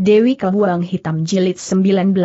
Dewi Kebuang Hitam Jilid 19.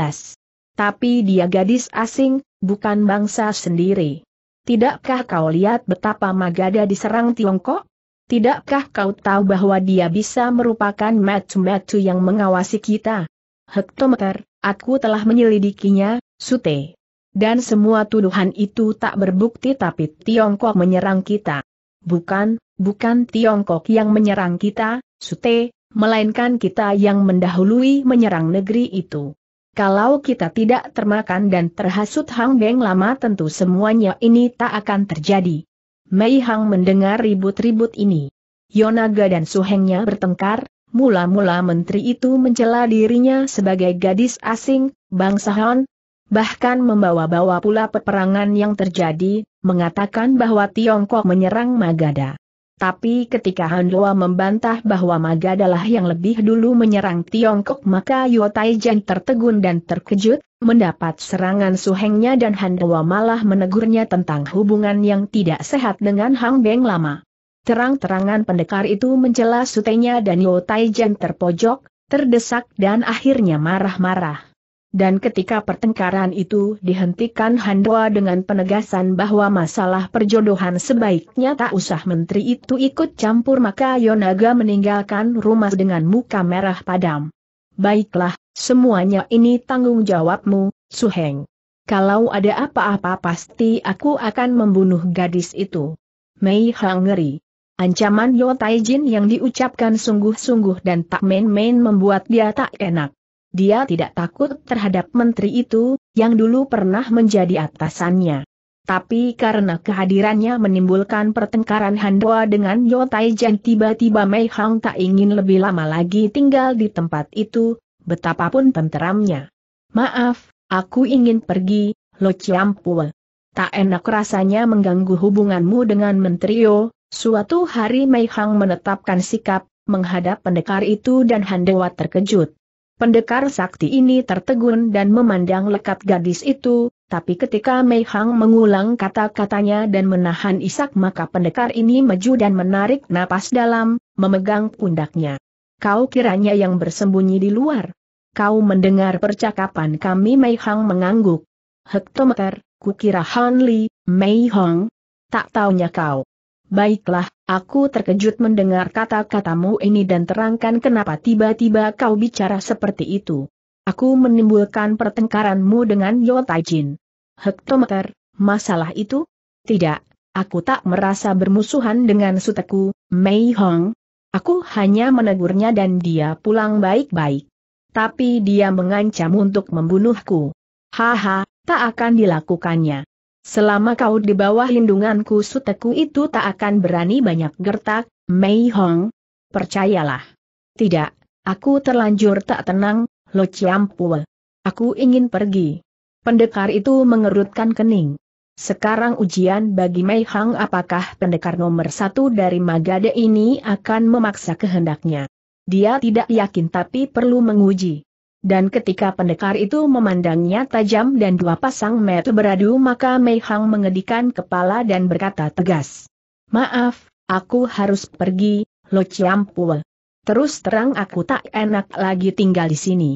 Tapi dia gadis asing, bukan bangsa sendiri. Tidakkah kau lihat betapa Magada diserang Tiongkok? Tidakkah kau tahu bahwa dia bisa merupakan matu-matu yang mengawasi kita? Hektometer, aku telah menyelidikinya, Sute. Dan semua tuduhan itu tak berbukti tapi Tiongkok menyerang kita. Bukan, bukan Tiongkok yang menyerang kita, Sute, melainkan kita yang mendahului menyerang negeri itu. Kalau kita tidak termakan dan terhasut Hang Beng lama tentu semuanya ini tak akan terjadi. Mei Hang mendengar ribut-ribut ini. Yonaga dan Suhengnya bertengkar, mula-mula menteri itu mencela dirinya sebagai gadis asing, bangsa Han, bahkan membawa-bawa pula peperangan yang terjadi, mengatakan bahwa Tiongkok menyerang Magada. Tapi ketika Handoa membantah bahwa Maga adalah yang lebih dulu menyerang Tiongkok maka Yuo Taijian tertegun dan terkejut, mendapat serangan suhengnya dan Handoa malah menegurnya tentang hubungan yang tidak sehat dengan Hang Beng lama. Terang-terangan pendekar itu mencela sutenya dan Yuo Taijian terpojok, terdesak dan akhirnya marah-marah. Dan ketika pertengkaran itu dihentikan Handoa dengan penegasan bahwa masalah perjodohan sebaiknya tak usah menteri itu ikut campur maka Yonaga meninggalkan rumah dengan muka merah padam. Baiklah, semuanya ini tanggung jawabmu, Suheng. Kalau ada apa-apa pasti aku akan membunuh gadis itu. Mei Hang ngeri. Ancaman Yotai Jin yang diucapkan sungguh-sungguh dan tak main-main membuat dia tak enak dia tidak takut terhadap menteri itu, yang dulu pernah menjadi atasannya. Tapi karena kehadirannya menimbulkan pertengkaran Handoa dengan Yotai Jan tiba-tiba Mei Hang tak ingin lebih lama lagi tinggal di tempat itu, betapapun tenteramnya. Maaf, aku ingin pergi, Lo Chiampue. Tak enak rasanya mengganggu hubunganmu dengan menteri yo. suatu hari Mei Hang menetapkan sikap, menghadap pendekar itu dan Handoa terkejut. Pendekar sakti ini tertegun dan memandang lekat gadis itu, tapi ketika Mei Hang mengulang kata-katanya dan menahan isak maka pendekar ini maju dan menarik napas dalam, memegang pundaknya. Kau kiranya yang bersembunyi di luar? Kau mendengar percakapan kami Mei Hang mengangguk. Hektometer, kukira Han Li, Mei Hong. Tak taunya kau. Baiklah, aku terkejut mendengar kata-katamu ini dan terangkan kenapa tiba-tiba kau bicara seperti itu. Aku menimbulkan pertengkaranmu dengan Taijin. Hektometer, masalah itu? Tidak, aku tak merasa bermusuhan dengan suteku, Mei Hong. Aku hanya menegurnya dan dia pulang baik-baik. Tapi dia mengancam untuk membunuhku. Haha, tak akan dilakukannya. Selama kau di bawah lindunganku suteku itu tak akan berani banyak gertak, Mei Hong. Percayalah. Tidak, aku terlanjur tak tenang, Lo Chiampue. Aku ingin pergi. Pendekar itu mengerutkan kening. Sekarang ujian bagi Mei Hong. apakah pendekar nomor satu dari Magade ini akan memaksa kehendaknya. Dia tidak yakin tapi perlu menguji. Dan ketika pendekar itu memandangnya tajam dan dua pasang mata beradu maka Mei Hang mengedikan kepala dan berkata tegas. Maaf, aku harus pergi, Lo Ciampul. Terus terang aku tak enak lagi tinggal di sini.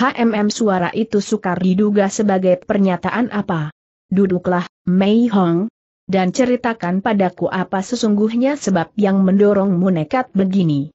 HMM suara itu sukar diduga sebagai pernyataan apa. Duduklah, Mei Hong, dan ceritakan padaku apa sesungguhnya sebab yang mendorongmu nekat begini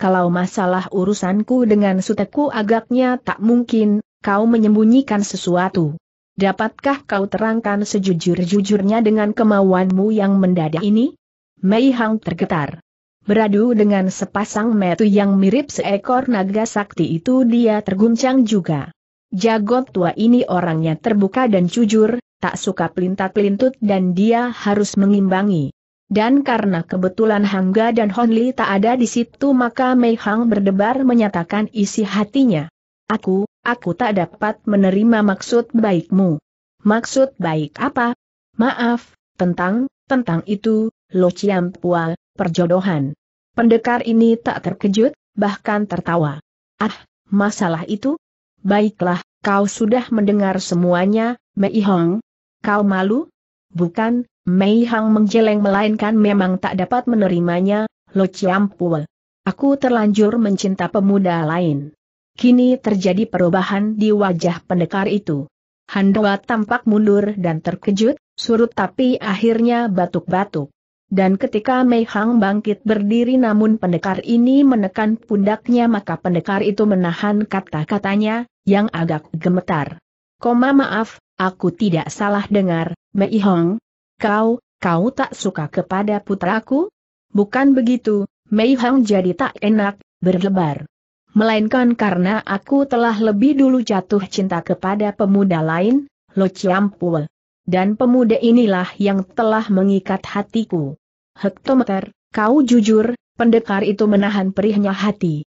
kalau masalah urusanku dengan suteku agaknya tak mungkin, kau menyembunyikan sesuatu. Dapatkah kau terangkan sejujur-jujurnya dengan kemauanmu yang mendadak ini? Mei Hang tergetar. Beradu dengan sepasang metu yang mirip seekor naga sakti itu dia terguncang juga. Jagot tua ini orangnya terbuka dan jujur, tak suka pelintat-pelintut dan dia harus mengimbangi. Dan karena kebetulan Hangga dan Honli tak ada di situ maka Mei Hang berdebar menyatakan isi hatinya. Aku, aku tak dapat menerima maksud baikmu. Maksud baik apa? Maaf, tentang, tentang itu, Lo Chiam Pua, perjodohan. Pendekar ini tak terkejut, bahkan tertawa. Ah, masalah itu? Baiklah, kau sudah mendengar semuanya, Mei Hong. Kau malu? Bukan, Mei Hang menjeleng melainkan memang tak dapat menerimanya, Lo Chiampue. Aku terlanjur mencinta pemuda lain. Kini terjadi perubahan di wajah pendekar itu. Handoa tampak mundur dan terkejut, surut tapi akhirnya batuk-batuk. Dan ketika Mei Hang bangkit berdiri namun pendekar ini menekan pundaknya maka pendekar itu menahan kata-katanya, yang agak gemetar. Koma maaf, aku tidak salah dengar, Mei Hang. Kau, kau tak suka kepada putraku? Bukan begitu, Mei Hang jadi tak enak, berlebar. Melainkan karena aku telah lebih dulu jatuh cinta kepada pemuda lain, Lo Chiampul. Dan pemuda inilah yang telah mengikat hatiku. Hektometer, kau jujur, pendekar itu menahan perihnya hati.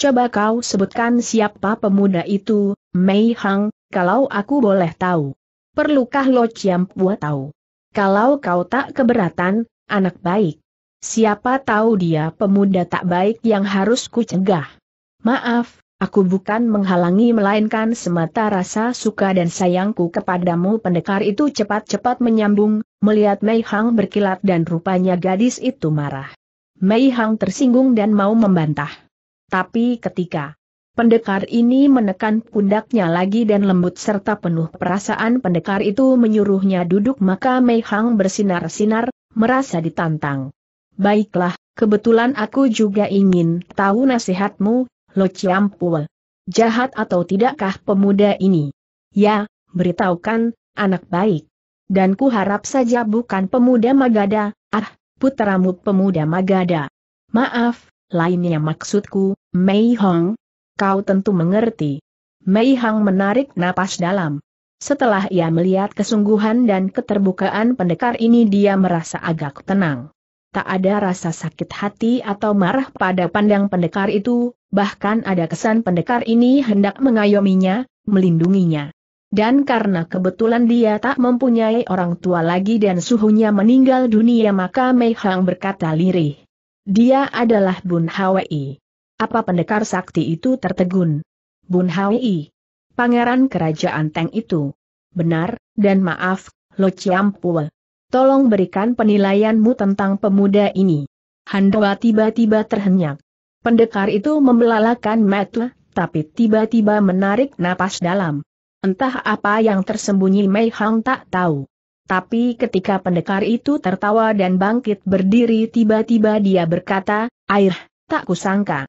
Coba kau sebutkan siapa pemuda itu, Mei Hang, kalau aku boleh tahu. Perlukah Lo Chiampua tahu? Kalau kau tak keberatan, anak baik. Siapa tahu dia pemuda tak baik yang harus ku cegah. Maaf, aku bukan menghalangi melainkan semata rasa suka dan sayangku kepadamu pendekar itu cepat-cepat menyambung, melihat Mei Hang berkilat dan rupanya gadis itu marah. Mei Hang tersinggung dan mau membantah. Tapi ketika Pendekar ini menekan pundaknya lagi dan lembut serta penuh perasaan pendekar itu menyuruhnya duduk maka Mei Hang bersinar-sinar, merasa ditantang. Baiklah, kebetulan aku juga ingin tahu nasihatmu, Lo Ciampul. Jahat atau tidakkah pemuda ini? Ya, beritahukan, anak baik. Dan ku harap saja bukan pemuda Magada, ah, putramu pemuda Magada. Maaf, lainnya maksudku, Mei Hong, Kau tentu mengerti. Mei Hang menarik napas dalam. Setelah ia melihat kesungguhan dan keterbukaan pendekar ini dia merasa agak tenang. Tak ada rasa sakit hati atau marah pada pandang pendekar itu, bahkan ada kesan pendekar ini hendak mengayominya, melindunginya. Dan karena kebetulan dia tak mempunyai orang tua lagi dan suhunya meninggal dunia maka Mei Hang berkata lirih. Dia adalah Bun Hwi. Apa pendekar sakti itu tertegun? Bun Hawi, Pangeran kerajaan Teng itu. Benar, dan maaf, Lo Chiampul. Tolong berikan penilaianmu tentang pemuda ini. Handoa tiba-tiba terhenyak. Pendekar itu membelalakan mata, tapi tiba-tiba menarik napas dalam. Entah apa yang tersembunyi Mei Hang tak tahu. Tapi ketika pendekar itu tertawa dan bangkit berdiri tiba-tiba dia berkata, Air, tak kusangka.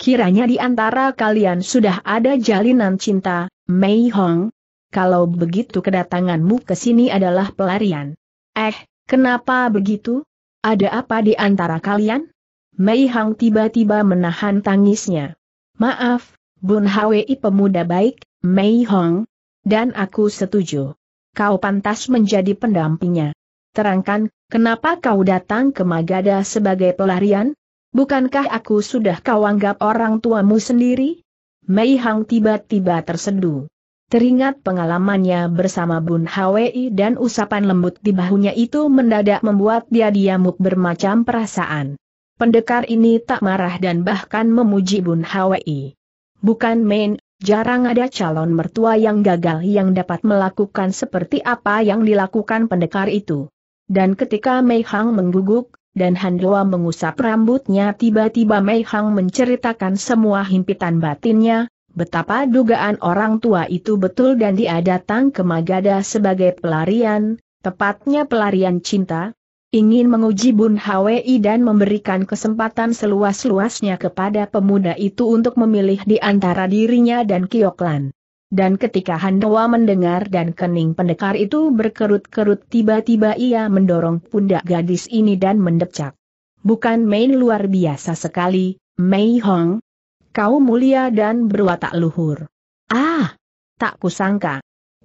Kiranya di antara kalian sudah ada jalinan cinta, Mei Hong. Kalau begitu kedatanganmu ke sini adalah pelarian. Eh, kenapa begitu? Ada apa di antara kalian? Mei Hong tiba-tiba menahan tangisnya. Maaf, Bun Hwi pemuda baik, Mei Hong. Dan aku setuju. Kau pantas menjadi pendampingnya. Terangkan, kenapa kau datang ke Magada sebagai pelarian? Bukankah aku sudah kau anggap orang tuamu sendiri? Mei Hang tiba-tiba tersedu. Teringat pengalamannya bersama Bun Hwi dan usapan lembut di bahunya itu mendadak membuat dia diamuk bermacam perasaan. Pendekar ini tak marah dan bahkan memuji Bun Hwi. Bukan main, jarang ada calon mertua yang gagal yang dapat melakukan seperti apa yang dilakukan pendekar itu. Dan ketika Mei Hang mengguguk, dan Handua mengusap rambutnya tiba-tiba Mei Hang menceritakan semua himpitan batinnya, betapa dugaan orang tua itu betul dan dia datang ke Magada sebagai pelarian, tepatnya pelarian cinta, ingin menguji Bun Hwi dan memberikan kesempatan seluas-luasnya kepada pemuda itu untuk memilih di antara dirinya dan Kioklan. Dan ketika Handowa mendengar dan kening pendekar itu berkerut-kerut tiba-tiba ia mendorong pundak gadis ini dan mendecak. Bukan main luar biasa sekali, Mei Hong. Kau mulia dan berwatak luhur. Ah, tak kusangka.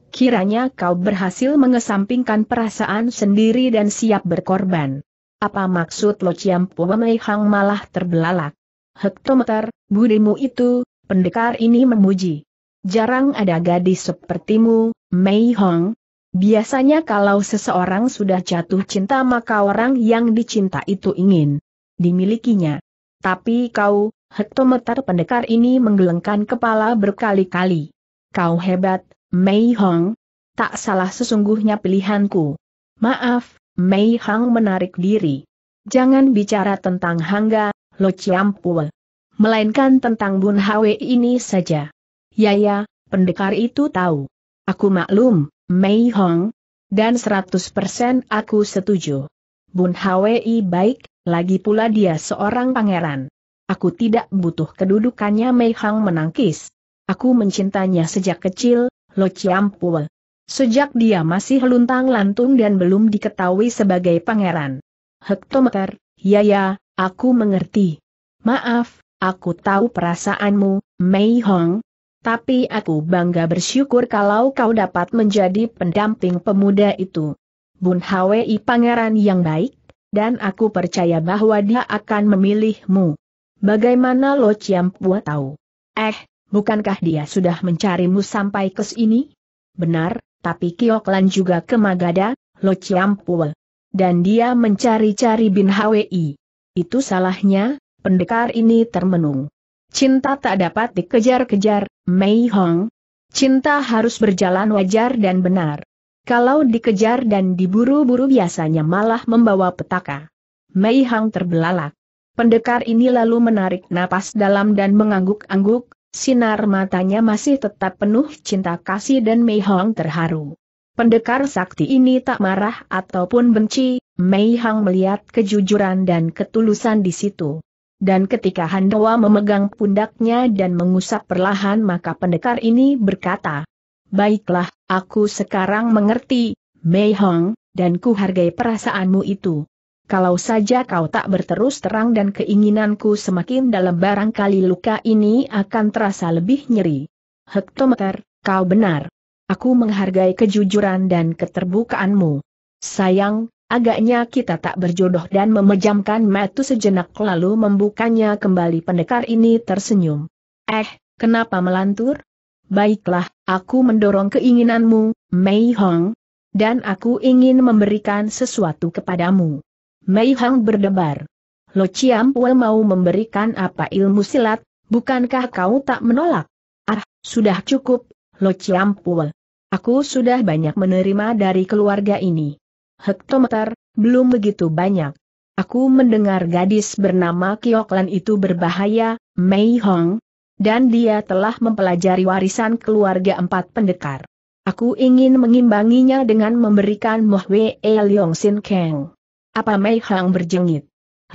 Kiranya kau berhasil mengesampingkan perasaan sendiri dan siap berkorban. Apa maksud Lo Chiam Mei Hong malah terbelalak? Hektometer, budimu itu, pendekar ini memuji. Jarang ada gadis sepertimu, Mei Hong. Biasanya kalau seseorang sudah jatuh cinta maka orang yang dicinta itu ingin dimilikinya. Tapi kau, hektometer pendekar ini menggelengkan kepala berkali-kali. Kau hebat, Mei Hong. Tak salah sesungguhnya pilihanku. Maaf, Mei Hong menarik diri. Jangan bicara tentang Hangga, Lo Chiampul. Melainkan tentang Bun Hwe ini saja. Ya ya, pendekar itu tahu. Aku maklum, Mei Hong. Dan 100% aku setuju. Bun Hwi baik, lagi pula dia seorang pangeran. Aku tidak butuh kedudukannya Mei Hong menangkis. Aku mencintanya sejak kecil, Lo Chiampul. Sejak dia masih luntang lantung dan belum diketahui sebagai pangeran. Hektometer, ya ya, aku mengerti. Maaf, aku tahu perasaanmu, Mei Hong, tapi aku bangga bersyukur kalau kau dapat menjadi pendamping pemuda itu. Bun Hwi pangeran yang baik, dan aku percaya bahwa dia akan memilihmu. Bagaimana Lo Pua tahu? Eh, bukankah dia sudah mencarimu sampai ke sini? Benar, tapi Kioklan juga ke Magada, Lo Pua. Dan dia mencari-cari Bin Hwi. Itu salahnya, pendekar ini termenung. Cinta tak dapat dikejar-kejar, Mei Hong. Cinta harus berjalan wajar dan benar. Kalau dikejar dan diburu-buru biasanya malah membawa petaka. Mei Hong terbelalak. Pendekar ini lalu menarik napas dalam dan mengangguk-angguk, sinar matanya masih tetap penuh cinta kasih dan Mei Hong terharu. Pendekar sakti ini tak marah ataupun benci, Mei Hong melihat kejujuran dan ketulusan di situ dan ketika Handowa memegang pundaknya dan mengusap perlahan maka pendekar ini berkata, Baiklah, aku sekarang mengerti, Mei Hong, dan ku hargai perasaanmu itu. Kalau saja kau tak berterus terang dan keinginanku semakin dalam barangkali luka ini akan terasa lebih nyeri. Hektometer, kau benar. Aku menghargai kejujuran dan keterbukaanmu. Sayang, Agaknya kita tak berjodoh dan memejamkan mata sejenak lalu membukanya kembali pendekar ini tersenyum. Eh, kenapa melantur? Baiklah, aku mendorong keinginanmu, Mei Hong. Dan aku ingin memberikan sesuatu kepadamu. Mei Hong berdebar. Lo Chiam Pue mau memberikan apa ilmu silat, bukankah kau tak menolak? Ah, sudah cukup, Lo Chiam Pue. Aku sudah banyak menerima dari keluarga ini hektometer, belum begitu banyak. Aku mendengar gadis bernama Kioklan itu berbahaya, Mei Hong, dan dia telah mempelajari warisan keluarga empat pendekar. Aku ingin mengimbanginya dengan memberikan Moh Hwe E Leong Sin Kang. Apa Mei Hong berjengit?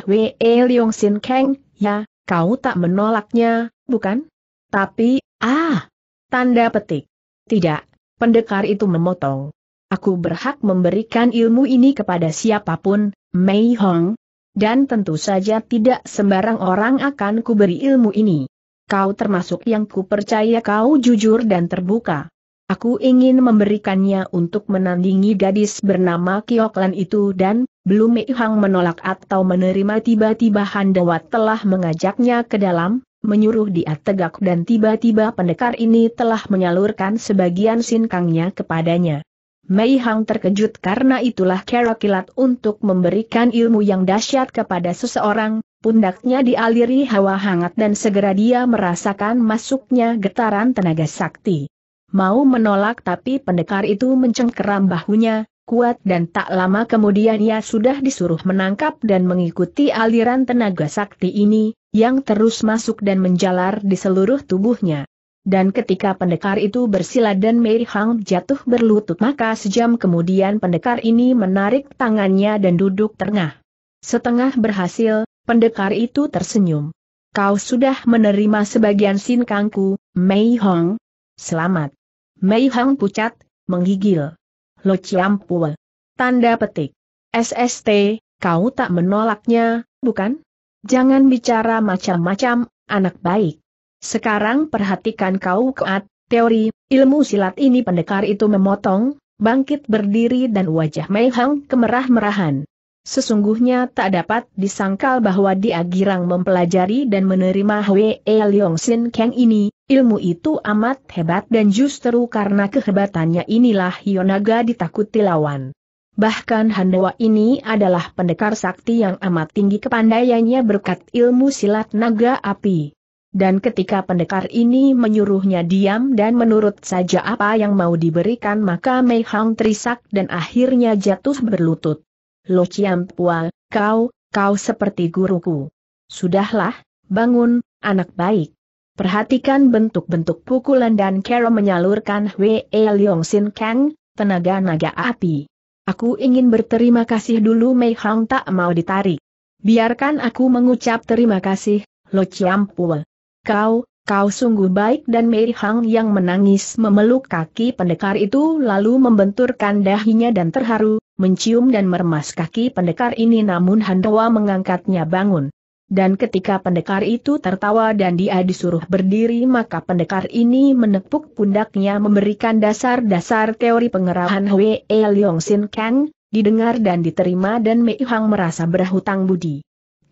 Hwe E Leong Sin Kang, ya, kau tak menolaknya, bukan? Tapi, ah! Tanda petik. Tidak, pendekar itu memotong. Aku berhak memberikan ilmu ini kepada siapapun, Mei Hong. Dan tentu saja tidak sembarang orang akan kuberi ilmu ini. Kau termasuk yang kupercaya kau jujur dan terbuka. Aku ingin memberikannya untuk menandingi gadis bernama Kioklan itu dan, belum Mei Hong menolak atau menerima tiba-tiba handewat telah mengajaknya ke dalam, menyuruh dia tegak dan tiba-tiba pendekar ini telah menyalurkan sebagian sinkangnya kepadanya. Mei Hang terkejut karena itulah cara kilat untuk memberikan ilmu yang dahsyat kepada seseorang, pundaknya dialiri hawa hangat dan segera dia merasakan masuknya getaran tenaga sakti. Mau menolak tapi pendekar itu mencengkeram bahunya, kuat dan tak lama kemudian ia sudah disuruh menangkap dan mengikuti aliran tenaga sakti ini, yang terus masuk dan menjalar di seluruh tubuhnya dan ketika pendekar itu bersila dan Mei Hang jatuh berlutut maka sejam kemudian pendekar ini menarik tangannya dan duduk tengah. Setengah berhasil, pendekar itu tersenyum. Kau sudah menerima sebagian sin kangku, Mei Hong. Selamat. Mei Hong pucat, menggigil. Lo ciampul. Tanda petik. SST, kau tak menolaknya, bukan? Jangan bicara macam-macam, anak baik. Sekarang perhatikan kau keat, teori, ilmu silat ini pendekar itu memotong, bangkit berdiri dan wajah Mei Hang kemerah-merahan. Sesungguhnya tak dapat disangkal bahwa dia girang mempelajari dan menerima Hwe e Leong Sin Kang ini, ilmu itu amat hebat dan justru karena kehebatannya inilah Yonaga ditakuti lawan. Bahkan Handawa ini adalah pendekar sakti yang amat tinggi kepandaiannya berkat ilmu silat naga api. Dan ketika pendekar ini menyuruhnya diam dan menurut saja apa yang mau diberikan maka Mei Hang terisak dan akhirnya jatuh berlutut. Lo Chiam Pua, kau, kau seperti guruku. Sudahlah, bangun, anak baik. Perhatikan bentuk-bentuk pukulan dan Kero menyalurkan Wei e Leong Sin Kang, tenaga naga api. Aku ingin berterima kasih dulu Mei Hang tak mau ditarik. Biarkan aku mengucap terima kasih, Lo Chiam Pua. Kau, kau sungguh baik dan Mei Hang yang menangis memeluk kaki pendekar itu lalu membenturkan dahinya dan terharu, mencium dan meremas kaki pendekar ini namun Handoa mengangkatnya bangun. Dan ketika pendekar itu tertawa dan dia disuruh berdiri maka pendekar ini menepuk pundaknya memberikan dasar-dasar teori pengerahan Hwee Leong Sin Kang, didengar dan diterima dan Mei Hang merasa berhutang budi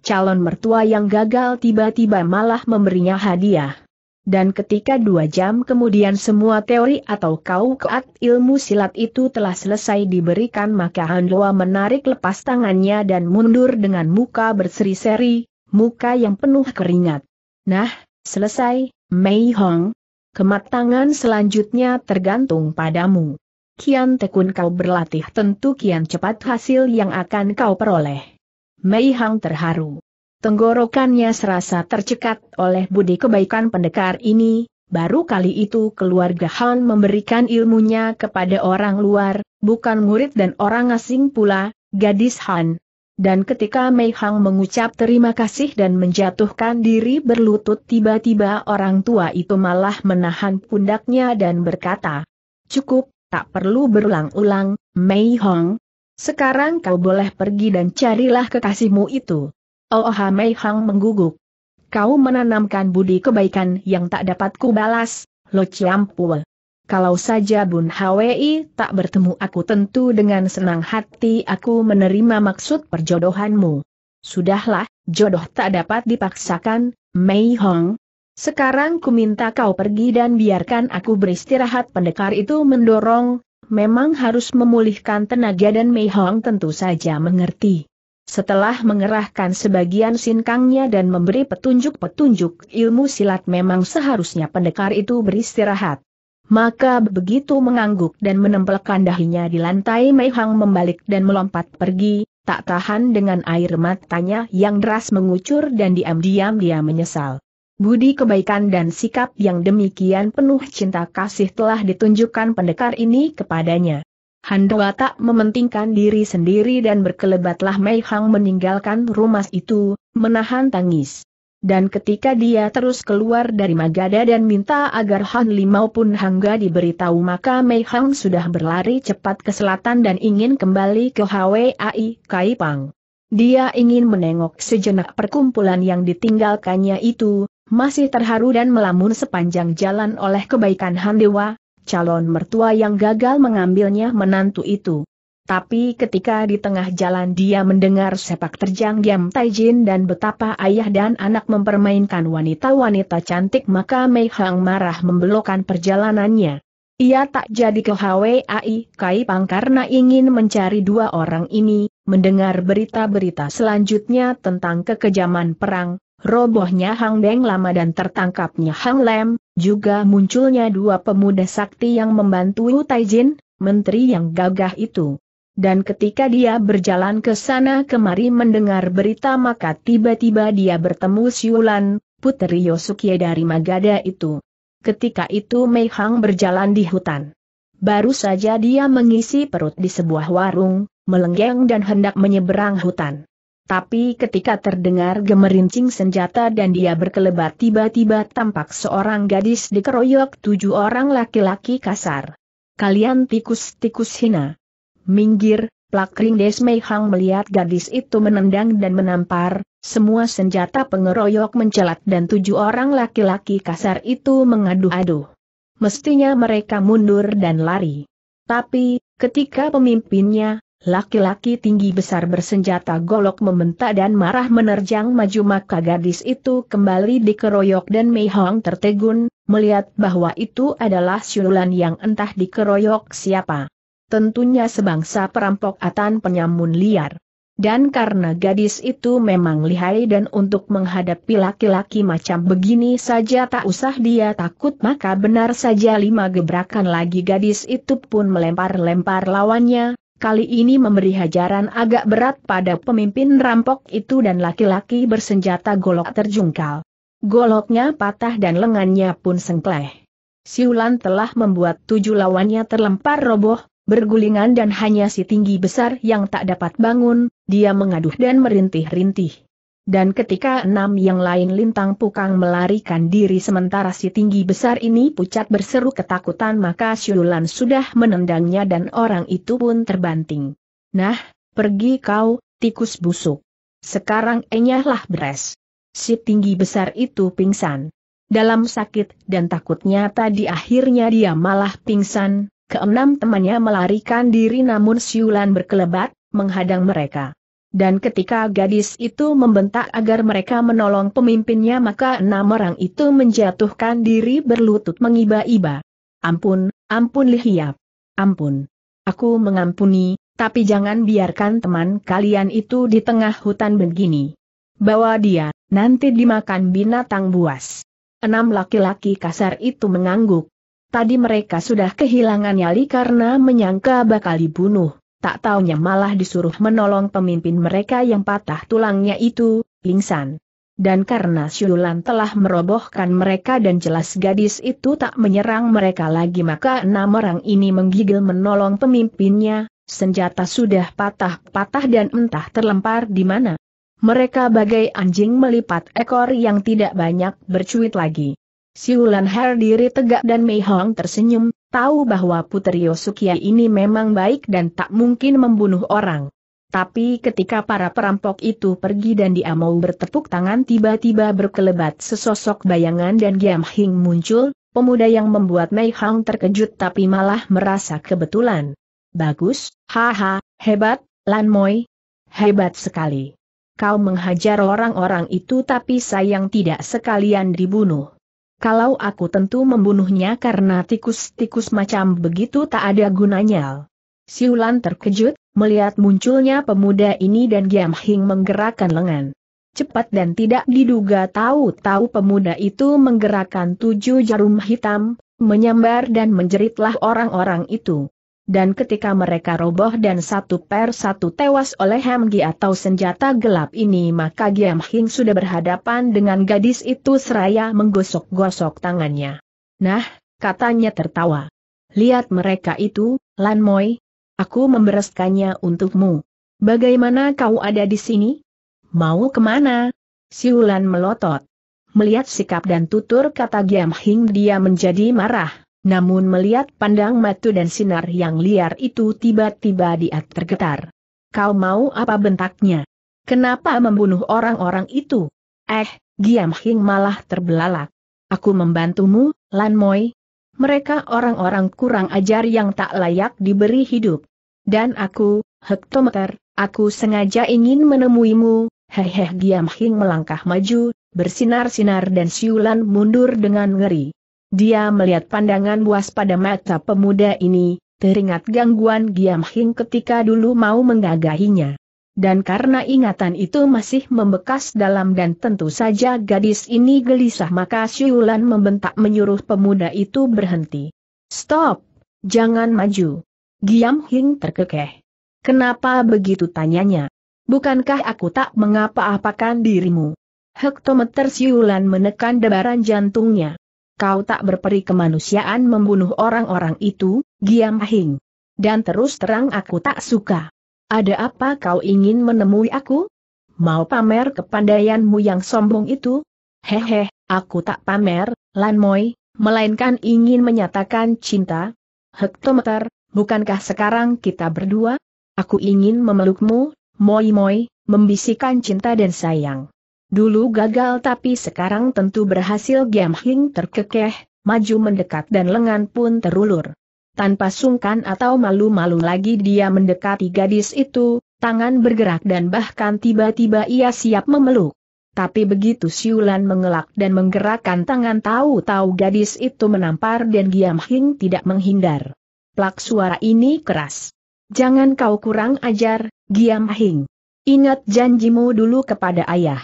calon mertua yang gagal tiba-tiba malah memberinya hadiah. Dan ketika dua jam kemudian semua teori atau kau kaukat ilmu silat itu telah selesai diberikan maka Handoa menarik lepas tangannya dan mundur dengan muka berseri-seri, muka yang penuh keringat. Nah, selesai, Mei Hong. Kematangan selanjutnya tergantung padamu. Kian tekun kau berlatih tentu kian cepat hasil yang akan kau peroleh. Mei Hang terharu. Tenggorokannya serasa tercekat oleh budi kebaikan pendekar ini, baru kali itu keluarga Han memberikan ilmunya kepada orang luar, bukan murid dan orang asing pula, gadis Han. Dan ketika Mei Hang mengucap terima kasih dan menjatuhkan diri berlutut tiba-tiba orang tua itu malah menahan pundaknya dan berkata, Cukup, tak perlu berulang-ulang, Mei Hong, sekarang kau boleh pergi dan carilah kekasihmu itu. Oh Mei Hang mengguguk. Kau menanamkan budi kebaikan yang tak dapat balas, Lo Chiampue. Kalau saja Bun Hwi tak bertemu aku tentu dengan senang hati aku menerima maksud perjodohanmu. Sudahlah, jodoh tak dapat dipaksakan, Mei Hong. Sekarang ku minta kau pergi dan biarkan aku beristirahat pendekar itu mendorong, memang harus memulihkan tenaga dan Mei Hong tentu saja mengerti. Setelah mengerahkan sebagian sinkangnya dan memberi petunjuk-petunjuk ilmu silat memang seharusnya pendekar itu beristirahat. Maka begitu mengangguk dan menempelkan dahinya di lantai Mei Hong membalik dan melompat pergi, tak tahan dengan air matanya yang deras mengucur dan diam-diam dia menyesal. Budi kebaikan dan sikap yang demikian penuh cinta kasih telah ditunjukkan pendekar ini kepadanya. Handoa tak mementingkan diri sendiri dan berkelebatlah Mei Hang meninggalkan rumah itu, menahan tangis. Dan ketika dia terus keluar dari Magada dan minta agar Han Li maupun Hangga diberitahu maka Mei Hang sudah berlari cepat ke selatan dan ingin kembali ke HWAI Kaipang. Dia ingin menengok sejenak perkumpulan yang ditinggalkannya itu, masih terharu dan melamun sepanjang jalan oleh kebaikan Handewa, calon mertua yang gagal mengambilnya menantu itu. Tapi ketika di tengah jalan dia mendengar sepak terjang Giam Taijin dan betapa ayah dan anak mempermainkan wanita-wanita cantik maka Mei Hang marah membelokkan perjalanannya. Ia tak jadi ke HWAI Kai Pang karena ingin mencari dua orang ini, mendengar berita-berita selanjutnya tentang kekejaman perang, robohnya Hang Deng lama dan tertangkapnya Hang Lem, juga munculnya dua pemuda sakti yang membantu Wu Taijin, menteri yang gagah itu. Dan ketika dia berjalan ke sana kemari mendengar berita maka tiba-tiba dia bertemu Siulan, putri Yosuke dari Magada itu. Ketika itu Mei Hang berjalan di hutan. Baru saja dia mengisi perut di sebuah warung, melenggang dan hendak menyeberang hutan. Tapi ketika terdengar gemerincing senjata dan dia berkelebat tiba-tiba tampak seorang gadis dikeroyok tujuh orang laki-laki kasar. Kalian tikus-tikus hina. Minggir, plakring Desmei Hang melihat gadis itu menendang dan menampar, semua senjata pengeroyok mencelat dan tujuh orang laki-laki kasar itu mengadu-adu. Mestinya mereka mundur dan lari. Tapi, ketika pemimpinnya, Laki-laki tinggi besar bersenjata golok membentak dan marah menerjang maju maka gadis itu kembali dikeroyok dan Mei Hong tertegun, melihat bahwa itu adalah siulan yang entah dikeroyok siapa. Tentunya sebangsa perampok atan penyamun liar. Dan karena gadis itu memang lihai dan untuk menghadapi laki-laki macam begini saja tak usah dia takut maka benar saja lima gebrakan lagi gadis itu pun melempar-lempar lawannya, kali ini memberi hajaran agak berat pada pemimpin rampok itu dan laki-laki bersenjata golok terjungkal. Goloknya patah dan lengannya pun sengkleh. Siulan telah membuat tujuh lawannya terlempar roboh, bergulingan dan hanya si tinggi besar yang tak dapat bangun, dia mengaduh dan merintih-rintih dan ketika enam yang lain lintang pukang melarikan diri sementara si tinggi besar ini pucat berseru ketakutan maka Siulan sudah menendangnya dan orang itu pun terbanting. Nah, pergi kau, tikus busuk. Sekarang enyahlah beres. Si tinggi besar itu pingsan. Dalam sakit dan takutnya tadi akhirnya dia malah pingsan, keenam temannya melarikan diri namun Siulan berkelebat, menghadang mereka. Dan ketika gadis itu membentak agar mereka menolong pemimpinnya maka enam orang itu menjatuhkan diri berlutut mengiba-iba. Ampun, ampun lihiap. Ampun. Aku mengampuni, tapi jangan biarkan teman kalian itu di tengah hutan begini. Bawa dia, nanti dimakan binatang buas. Enam laki-laki kasar itu mengangguk. Tadi mereka sudah kehilangan nyali karena menyangka bakal dibunuh tak taunya malah disuruh menolong pemimpin mereka yang patah tulangnya itu, pingsan. Dan karena siulan telah merobohkan mereka dan jelas gadis itu tak menyerang mereka lagi maka enam orang ini menggigil menolong pemimpinnya, senjata sudah patah-patah dan entah terlempar di mana. Mereka bagai anjing melipat ekor yang tidak banyak bercuit lagi. Siulan Herdiri tegak dan Mei Hong tersenyum, tahu bahwa Putri Yosukia ini memang baik dan tak mungkin membunuh orang. Tapi ketika para perampok itu pergi dan dia mau bertepuk tangan tiba-tiba berkelebat sesosok bayangan dan Giam Hing muncul, pemuda yang membuat Mei Hang terkejut tapi malah merasa kebetulan. Bagus, haha, hebat, Lan Moi. Hebat sekali. Kau menghajar orang-orang itu tapi sayang tidak sekalian dibunuh kalau aku tentu membunuhnya karena tikus-tikus macam begitu tak ada gunanya. Siulan terkejut, melihat munculnya pemuda ini dan Giam Hing menggerakkan lengan. Cepat dan tidak diduga tahu-tahu pemuda itu menggerakkan tujuh jarum hitam, menyambar dan menjeritlah orang-orang itu dan ketika mereka roboh dan satu per satu tewas oleh hemgi atau senjata gelap ini maka Giam Hing sudah berhadapan dengan gadis itu seraya menggosok-gosok tangannya. Nah, katanya tertawa. Lihat mereka itu, Lan Moi. Aku membereskannya untukmu. Bagaimana kau ada di sini? Mau kemana? Siulan melotot. Melihat sikap dan tutur kata Giam Hing dia menjadi marah namun melihat pandang matu dan sinar yang liar itu tiba-tiba dia tergetar. Kau mau apa bentaknya? Kenapa membunuh orang-orang itu? Eh, Giam Hing malah terbelalak. Aku membantumu, Lan Moi. Mereka orang-orang kurang ajar yang tak layak diberi hidup. Dan aku, hektometer, aku sengaja ingin menemuimu, hehehe, Giam Hing melangkah maju, bersinar-sinar dan siulan mundur dengan ngeri. Dia melihat pandangan buas pada mata pemuda ini, teringat gangguan Giam Hing ketika dulu mau menggagahinya. Dan karena ingatan itu masih membekas dalam dan tentu saja gadis ini gelisah maka Siulan membentak menyuruh pemuda itu berhenti. Stop! Jangan maju! Giam Hing terkekeh. Kenapa begitu tanyanya? Bukankah aku tak mengapa-apakan dirimu? Hektometer siulan menekan debaran jantungnya kau tak berperi kemanusiaan membunuh orang-orang itu, Giam Hing. Dan terus terang aku tak suka. Ada apa kau ingin menemui aku? Mau pamer kepandaianmu yang sombong itu? Hehe, aku tak pamer, Lan Moi. melainkan ingin menyatakan cinta. Hektometer, bukankah sekarang kita berdua? Aku ingin memelukmu, Moi Moi, membisikkan cinta dan sayang. Dulu gagal tapi sekarang tentu berhasil Giam Hing terkekeh, maju mendekat dan lengan pun terulur. Tanpa sungkan atau malu-malu lagi dia mendekati gadis itu, tangan bergerak dan bahkan tiba-tiba ia siap memeluk. Tapi begitu Siulan mengelak dan menggerakkan tangan tahu-tahu gadis itu menampar dan Giam Hing tidak menghindar. Plak suara ini keras. Jangan kau kurang ajar, Giam Hing. Ingat janjimu dulu kepada ayah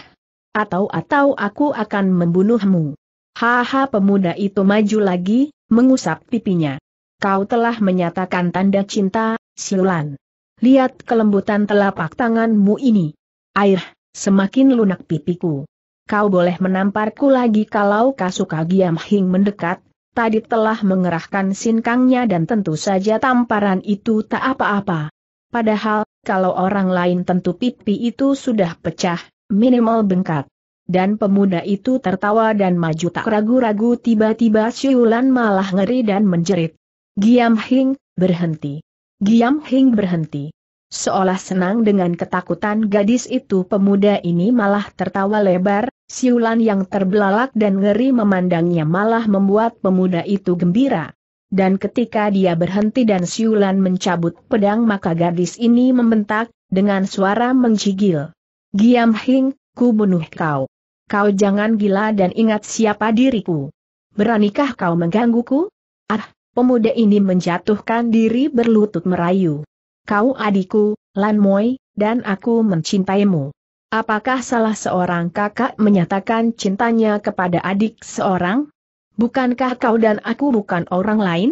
atau-atau aku akan membunuhmu. Haha pemuda itu maju lagi, mengusap pipinya. Kau telah menyatakan tanda cinta, Siulan. Lihat kelembutan telapak tanganmu ini. Air, semakin lunak pipiku. Kau boleh menamparku lagi kalau Kasuka Giam Hing mendekat, tadi telah mengerahkan sinkangnya dan tentu saja tamparan itu tak apa-apa. Padahal, kalau orang lain tentu pipi itu sudah pecah, minimal bengkak. Dan pemuda itu tertawa dan maju tak ragu-ragu tiba-tiba Siulan malah ngeri dan menjerit. Giam Hing, berhenti. Giam Hing berhenti. Seolah senang dengan ketakutan gadis itu pemuda ini malah tertawa lebar, siulan yang terbelalak dan ngeri memandangnya malah membuat pemuda itu gembira. Dan ketika dia berhenti dan siulan mencabut pedang maka gadis ini membentak, dengan suara mencigil. Giam Hing, ku bunuh kau. Kau jangan gila dan ingat siapa diriku. Beranikah kau menggangguku? Ah, pemuda ini menjatuhkan diri berlutut merayu. Kau adikku, Lan Moi, dan aku mencintaimu. Apakah salah seorang kakak menyatakan cintanya kepada adik seorang? Bukankah kau dan aku bukan orang lain?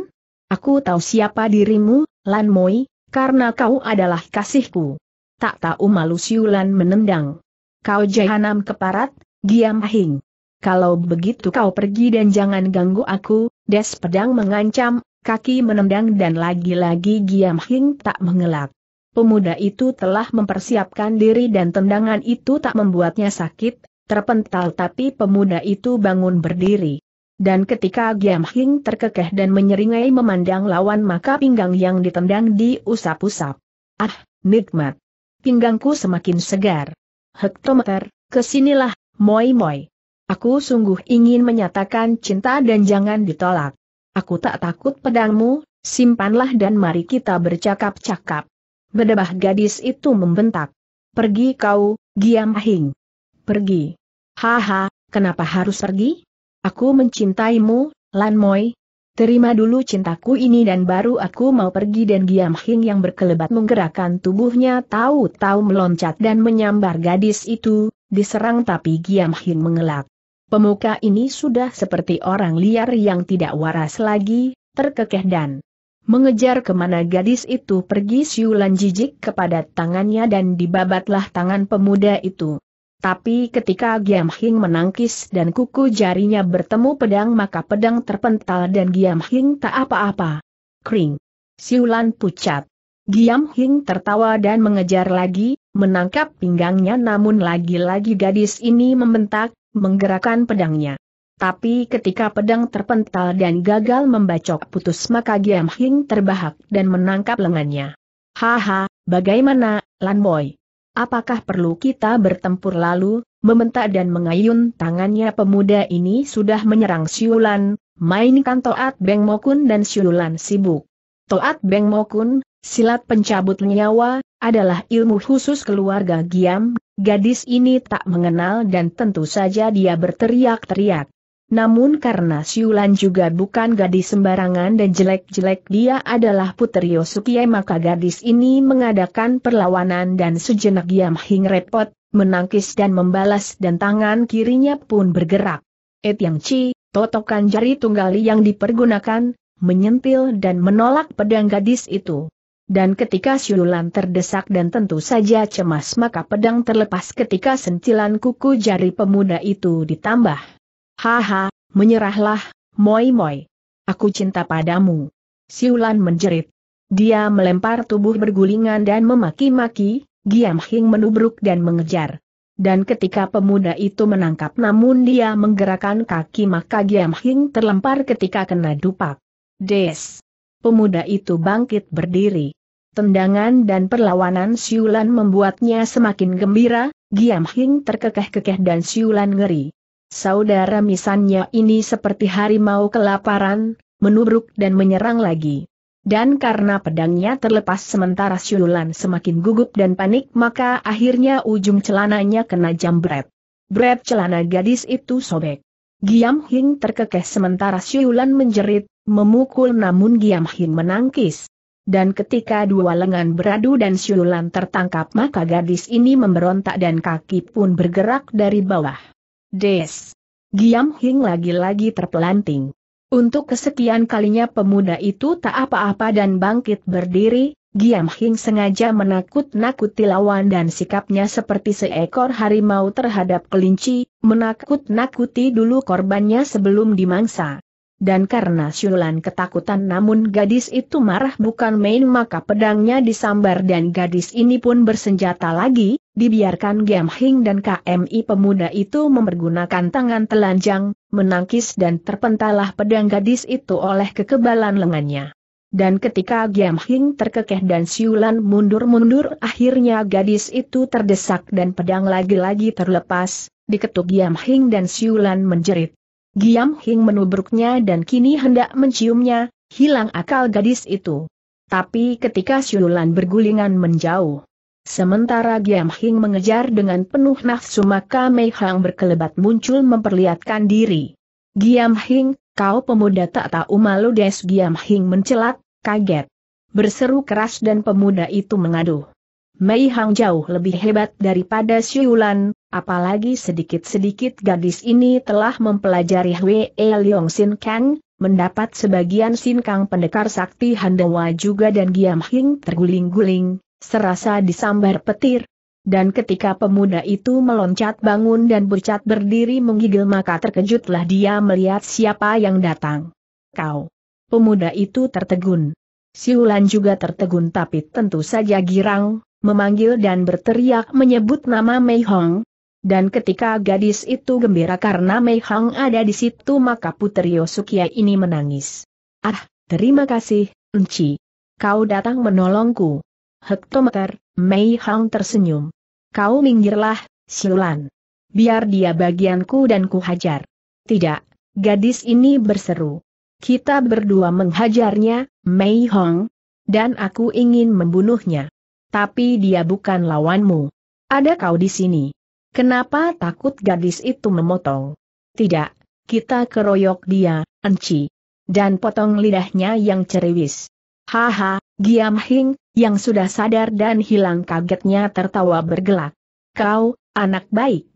Aku tahu siapa dirimu, Lan Moi, karena kau adalah kasihku tak tahu malu siulan menendang. Kau jahanam keparat, giam ahing. Kalau begitu kau pergi dan jangan ganggu aku, des pedang mengancam, kaki menendang dan lagi-lagi Giam Hing tak mengelak. Pemuda itu telah mempersiapkan diri dan tendangan itu tak membuatnya sakit, terpental tapi pemuda itu bangun berdiri. Dan ketika Giam Hing terkekeh dan menyeringai memandang lawan maka pinggang yang ditendang diusap-usap. Ah, nikmat pinggangku semakin segar. Hektometer, kesinilah, moi-moi. Aku sungguh ingin menyatakan cinta dan jangan ditolak. Aku tak takut pedangmu, simpanlah dan mari kita bercakap-cakap. Bedebah gadis itu membentak. Pergi kau, Giam Hing. Pergi. Haha, kenapa harus pergi? Aku mencintaimu, Lan Moi, Terima dulu cintaku ini dan baru aku mau pergi dan Giam Hing yang berkelebat menggerakkan tubuhnya tahu-tahu meloncat dan menyambar gadis itu, diserang tapi Giam Hing mengelak. Pemuka ini sudah seperti orang liar yang tidak waras lagi, terkekeh dan mengejar kemana gadis itu pergi siulan jijik kepada tangannya dan dibabatlah tangan pemuda itu. Tapi ketika Giam Hing menangkis dan kuku jarinya bertemu pedang maka pedang terpental dan Giam Hing tak apa-apa. Kring. Siulan pucat. Giam Hing tertawa dan mengejar lagi, menangkap pinggangnya namun lagi-lagi gadis ini membentak, menggerakkan pedangnya. Tapi ketika pedang terpental dan gagal membacok putus maka Giam Hing terbahak dan menangkap lengannya. Haha, bagaimana, Lan Boy? Apakah perlu kita bertempur lalu, mementak dan mengayun tangannya pemuda ini sudah menyerang Siulan, mainkan Toat Beng Mokun dan Siulan sibuk. Toat Beng Mokun, silat pencabut nyawa, adalah ilmu khusus keluarga Giam, gadis ini tak mengenal dan tentu saja dia berteriak-teriak. Namun karena Siulan juga bukan gadis sembarangan dan jelek-jelek dia adalah putri Yosukie maka gadis ini mengadakan perlawanan dan sejenak Yamhing Hing repot, menangkis dan membalas dan tangan kirinya pun bergerak. Et Yang Chi, totokan jari tunggali yang dipergunakan, menyentil dan menolak pedang gadis itu. Dan ketika Siulan terdesak dan tentu saja cemas maka pedang terlepas ketika sentilan kuku jari pemuda itu ditambah Haha, menyerahlah, moi moi. Aku cinta padamu. Siulan menjerit. Dia melempar tubuh bergulingan dan memaki-maki, Giam Hing menubruk dan mengejar. Dan ketika pemuda itu menangkap namun dia menggerakkan kaki maka Giam Hing terlempar ketika kena dupak. Des. Pemuda itu bangkit berdiri. Tendangan dan perlawanan Siulan membuatnya semakin gembira, Giam Hing terkekeh-kekeh dan Siulan ngeri saudara misannya ini seperti harimau kelaparan, menubruk dan menyerang lagi. Dan karena pedangnya terlepas sementara siulan semakin gugup dan panik maka akhirnya ujung celananya kena jambret. Bret celana gadis itu sobek. Giam Hing terkekeh sementara siulan menjerit, memukul namun Giam Hing menangkis. Dan ketika dua lengan beradu dan siulan tertangkap maka gadis ini memberontak dan kaki pun bergerak dari bawah. Des. Giam Hing lagi-lagi terpelanting. Untuk kesekian kalinya pemuda itu tak apa-apa dan bangkit berdiri, Giam Hing sengaja menakut-nakuti lawan dan sikapnya seperti seekor harimau terhadap kelinci, menakut-nakuti dulu korbannya sebelum dimangsa. Dan karena Syulan ketakutan namun gadis itu marah bukan main maka pedangnya disambar dan gadis ini pun bersenjata lagi, Dibiarkan Giam Hing dan KMI pemuda itu mempergunakan tangan telanjang, menangkis dan terpentalah pedang gadis itu oleh kekebalan lengannya. Dan ketika Giam Hing terkekeh dan siulan mundur-mundur akhirnya gadis itu terdesak dan pedang lagi-lagi terlepas, diketuk Giam Hing dan siulan menjerit. Giam Hing menubruknya dan kini hendak menciumnya, hilang akal gadis itu. Tapi ketika siulan bergulingan menjauh, Sementara Giam Hing mengejar dengan penuh nafsu maka Mei Hang berkelebat muncul memperlihatkan diri. Giam Hing, kau pemuda tak tahu malu Des Giam Hing mencelat, kaget. Berseru keras dan pemuda itu mengaduh. Mei Hang jauh lebih hebat daripada Siulan, apalagi sedikit-sedikit gadis ini telah mempelajari Hwe E Leong Sin Kang, mendapat sebagian Sin Kang pendekar sakti Handawa juga dan Giam Hing terguling-guling, serasa disambar petir. Dan ketika pemuda itu meloncat bangun dan bercat berdiri menggigil maka terkejutlah dia melihat siapa yang datang. Kau. Pemuda itu tertegun. Siulan juga tertegun tapi tentu saja girang, memanggil dan berteriak menyebut nama Mei Hong. Dan ketika gadis itu gembira karena Mei Hong ada di situ maka Putri Yosukia ini menangis. Ah, terima kasih, Enci. Kau datang menolongku hektometer, Mei Hang tersenyum. Kau minggirlah, Siulan. Biar dia bagianku dan ku hajar. Tidak, gadis ini berseru. Kita berdua menghajarnya, Mei Hong, dan aku ingin membunuhnya. Tapi dia bukan lawanmu. Ada kau di sini. Kenapa takut gadis itu memotong? Tidak, kita keroyok dia, Enci. Dan potong lidahnya yang ceriwis. Haha, Giam Hing, yang sudah sadar dan hilang kagetnya tertawa bergelak. Kau, anak baik.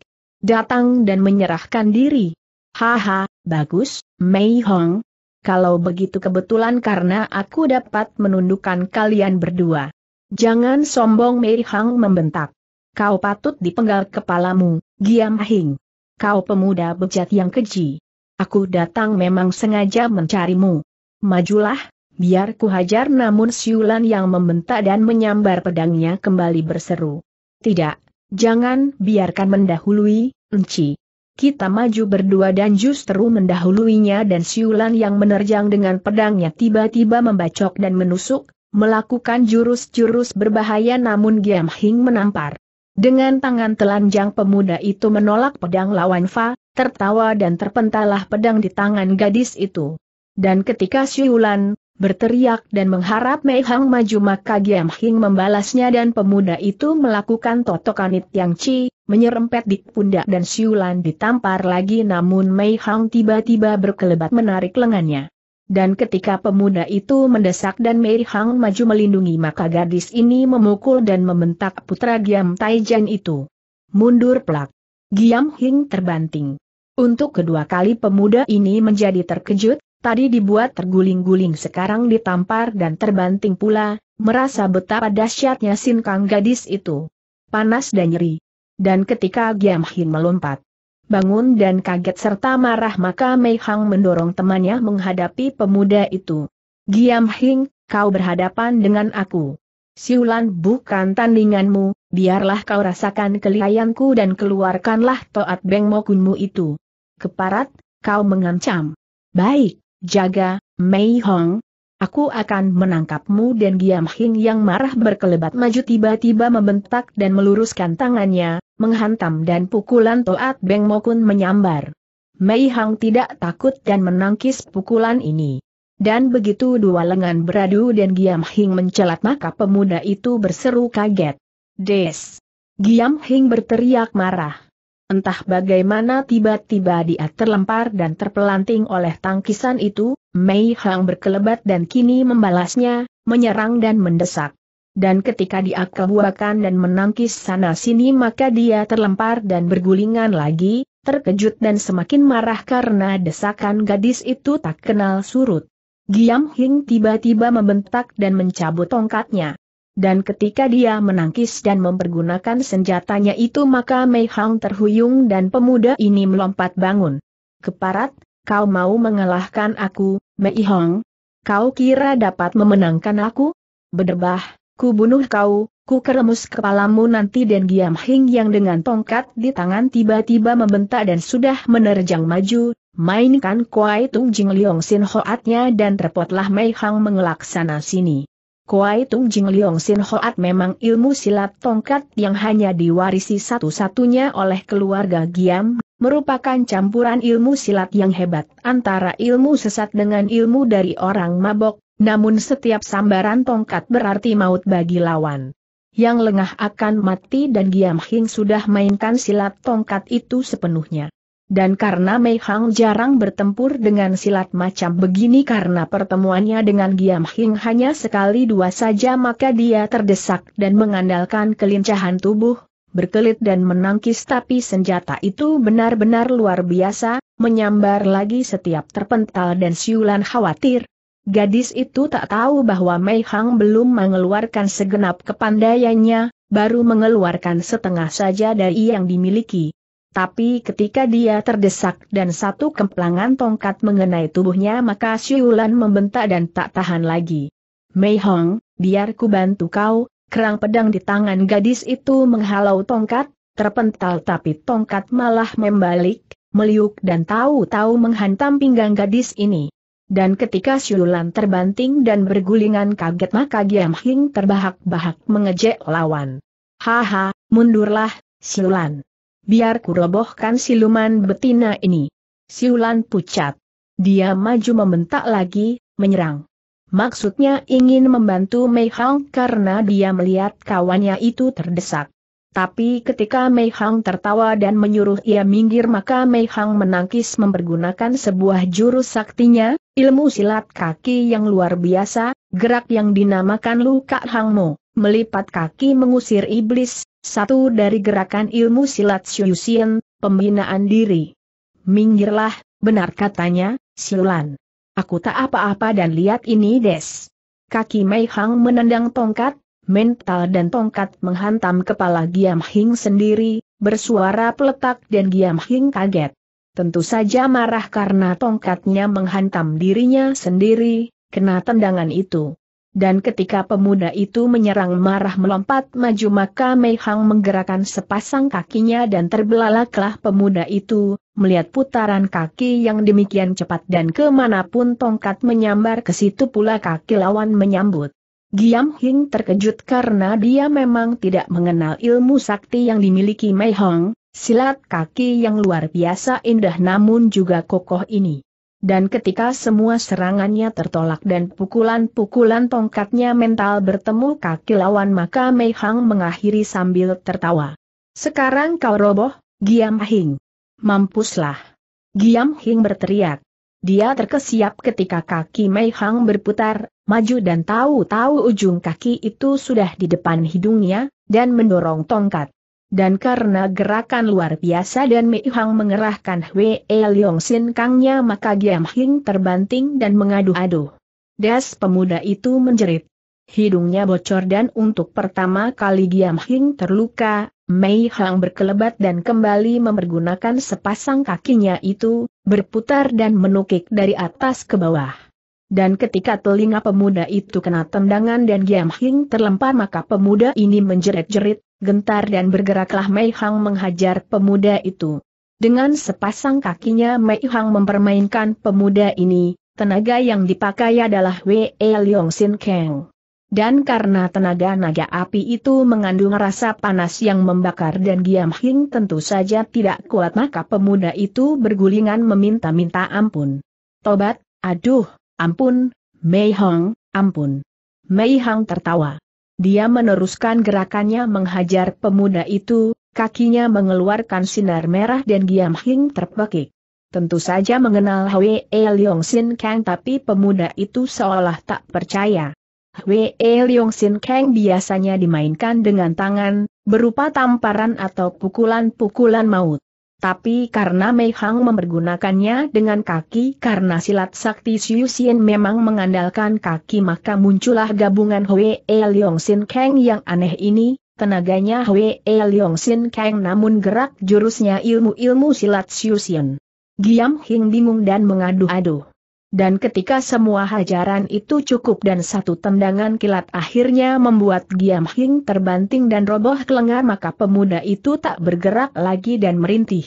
Datang dan menyerahkan diri. Haha, bagus, Mei Hong. Kalau begitu kebetulan karena aku dapat menundukkan kalian berdua. Jangan sombong Mei Hong membentak. Kau patut dipenggal kepalamu, Giam Hing. Kau pemuda bejat yang keji. Aku datang memang sengaja mencarimu. Majulah, Biar ku hajar namun siulan yang membentak dan menyambar pedangnya kembali berseru. Tidak, jangan biarkan mendahului, enci. Kita maju berdua dan justru mendahuluinya dan siulan yang menerjang dengan pedangnya tiba-tiba membacok dan menusuk, melakukan jurus-jurus berbahaya namun Giam Hing menampar. Dengan tangan telanjang pemuda itu menolak pedang lawan Fa, tertawa dan terpentalah pedang di tangan gadis itu. Dan ketika Siulan, berteriak dan mengharap Mei Hang maju maka Giam Hing membalasnya dan pemuda itu melakukan totokanit yang ci, menyerempet di pundak dan siulan ditampar lagi namun Mei Hang tiba-tiba berkelebat menarik lengannya. Dan ketika pemuda itu mendesak dan Mei Hang maju melindungi maka gadis ini memukul dan membentak putra Giam Taijan itu. Mundur pelak. Giam Hing terbanting. Untuk kedua kali pemuda ini menjadi terkejut, tadi dibuat terguling-guling sekarang ditampar dan terbanting pula, merasa betapa dahsyatnya Sin Kang gadis itu. Panas dan nyeri. Dan ketika Giam Hin melompat, bangun dan kaget serta marah maka Mei Hang mendorong temannya menghadapi pemuda itu. Giam Hing, kau berhadapan dengan aku. Siulan bukan tandinganmu, biarlah kau rasakan kelihayanku dan keluarkanlah toat beng mokunmu itu. Keparat, kau mengancam. Baik, Jaga, Mei Hong. Aku akan menangkapmu dan Giam Hing yang marah berkelebat maju tiba-tiba membentak dan meluruskan tangannya, menghantam dan pukulan Toat Beng Mokun menyambar. Mei Hong tidak takut dan menangkis pukulan ini. Dan begitu dua lengan beradu dan Giam Hing mencelat maka pemuda itu berseru kaget. Des! Giam Hing berteriak marah. Entah bagaimana tiba-tiba dia terlempar dan terpelanting oleh tangkisan itu, Mei Hang berkelebat dan kini membalasnya, menyerang dan mendesak. Dan ketika dia kebuakan dan menangkis sana-sini maka dia terlempar dan bergulingan lagi, terkejut dan semakin marah karena desakan gadis itu tak kenal surut. Giam Hing tiba-tiba membentak dan mencabut tongkatnya dan ketika dia menangkis dan mempergunakan senjatanya itu maka Mei Hang terhuyung dan pemuda ini melompat bangun. Keparat, kau mau mengalahkan aku, Mei Hang? Kau kira dapat memenangkan aku? Bedebah, ku bunuh kau, ku keremus kepalamu nanti dan Giam Hing yang dengan tongkat di tangan tiba-tiba membentak dan sudah menerjang maju, mainkan Kuai Tung Jing Liong Sin Hoatnya dan repotlah Mei Hang mengelak sana sini. Kuai Tung Jing Leong Sin Hoat memang ilmu silat tongkat yang hanya diwarisi satu-satunya oleh keluarga Giam, merupakan campuran ilmu silat yang hebat antara ilmu sesat dengan ilmu dari orang mabok, namun setiap sambaran tongkat berarti maut bagi lawan. Yang lengah akan mati dan Giam Hing sudah mainkan silat tongkat itu sepenuhnya. Dan karena Mei Hang jarang bertempur dengan silat macam begini karena pertemuannya dengan Giam Hing hanya sekali dua saja maka dia terdesak dan mengandalkan kelincahan tubuh, berkelit dan menangkis tapi senjata itu benar-benar luar biasa, menyambar lagi setiap terpental dan siulan khawatir. Gadis itu tak tahu bahwa Mei Hang belum mengeluarkan segenap kepandaiannya, baru mengeluarkan setengah saja dari yang dimiliki. Tapi ketika dia terdesak dan satu kemplangan tongkat mengenai tubuhnya maka Siulan membentak dan tak tahan lagi. Mei Hong, biar ku bantu kau, kerang pedang di tangan gadis itu menghalau tongkat, terpental tapi tongkat malah membalik, meliuk dan tahu-tahu menghantam pinggang gadis ini. Dan ketika Siulan terbanting dan bergulingan kaget maka Giam Hing terbahak-bahak mengejek lawan. Haha, mundurlah, Siulan biar kurobohkan siluman betina ini. Siulan pucat. Dia maju membentak lagi, menyerang. Maksudnya ingin membantu Mei Hang karena dia melihat kawannya itu terdesak. Tapi ketika Mei Hang tertawa dan menyuruh ia minggir maka Mei Hang menangkis mempergunakan sebuah jurus saktinya, ilmu silat kaki yang luar biasa, gerak yang dinamakan Hang Mo, melipat kaki mengusir iblis, satu dari gerakan ilmu silat Shuyusien, pembinaan diri. Minggirlah, benar katanya, Siulan. Aku tak apa-apa dan lihat ini des. Kaki Mei Hang menendang tongkat, mental dan tongkat menghantam kepala Giam Hing sendiri, bersuara peletak dan Giam Hing kaget. Tentu saja marah karena tongkatnya menghantam dirinya sendiri, kena tendangan itu. Dan ketika pemuda itu menyerang marah melompat maju maka Mei Hang menggerakkan sepasang kakinya dan terbelalaklah pemuda itu, melihat putaran kaki yang demikian cepat dan kemanapun tongkat menyambar ke situ pula kaki lawan menyambut. Giam Hing terkejut karena dia memang tidak mengenal ilmu sakti yang dimiliki Mei Hang, silat kaki yang luar biasa indah namun juga kokoh ini. Dan ketika semua serangannya tertolak dan pukulan-pukulan tongkatnya mental bertemu kaki lawan maka Mei Hang mengakhiri sambil tertawa. Sekarang kau roboh, Giam Hing. Mampuslah. Giam Hing berteriak. Dia terkesiap ketika kaki Mei Hang berputar, maju dan tahu-tahu ujung kaki itu sudah di depan hidungnya, dan mendorong tongkat. Dan karena gerakan luar biasa dan Mei Hang mengerahkan Hwe E Leong Sin Kangnya maka Giam Hing terbanting dan mengadu-adu. Das pemuda itu menjerit. Hidungnya bocor dan untuk pertama kali Giam Hing terluka, Mei Hang berkelebat dan kembali mempergunakan sepasang kakinya itu, berputar dan menukik dari atas ke bawah. Dan ketika telinga pemuda itu kena tendangan dan Giam Hing terlempar maka pemuda ini menjerit-jerit, Gentar dan bergeraklah Mei Hang menghajar pemuda itu. Dengan sepasang kakinya Mei Hang mempermainkan pemuda ini, tenaga yang dipakai adalah Wei Yong Sin Kang. Dan karena tenaga naga api itu mengandung rasa panas yang membakar dan Giam Hing tentu saja tidak kuat maka pemuda itu bergulingan meminta-minta ampun. Tobat, aduh, ampun, Mei Hang, ampun. Mei Hang tertawa. Dia meneruskan gerakannya menghajar pemuda itu, kakinya mengeluarkan sinar merah dan Giam Hing terpekik. Tentu saja mengenal Hwee Leong Sin Kang tapi pemuda itu seolah tak percaya. Hwee Leong Sin Kang biasanya dimainkan dengan tangan, berupa tamparan atau pukulan-pukulan maut. Tapi karena Mei Hang mempergunakannya dengan kaki karena silat sakti Xiu Xian memang mengandalkan kaki maka muncullah gabungan Hwee Leong Sin Kang yang aneh ini, tenaganya Hwee Leong Sin Kang namun gerak jurusnya ilmu-ilmu silat Xiu Xian. Giam Hing bingung dan mengadu-adu dan ketika semua hajaran itu cukup dan satu tendangan kilat akhirnya membuat Giam Hing terbanting dan roboh kelengar maka pemuda itu tak bergerak lagi dan merintih.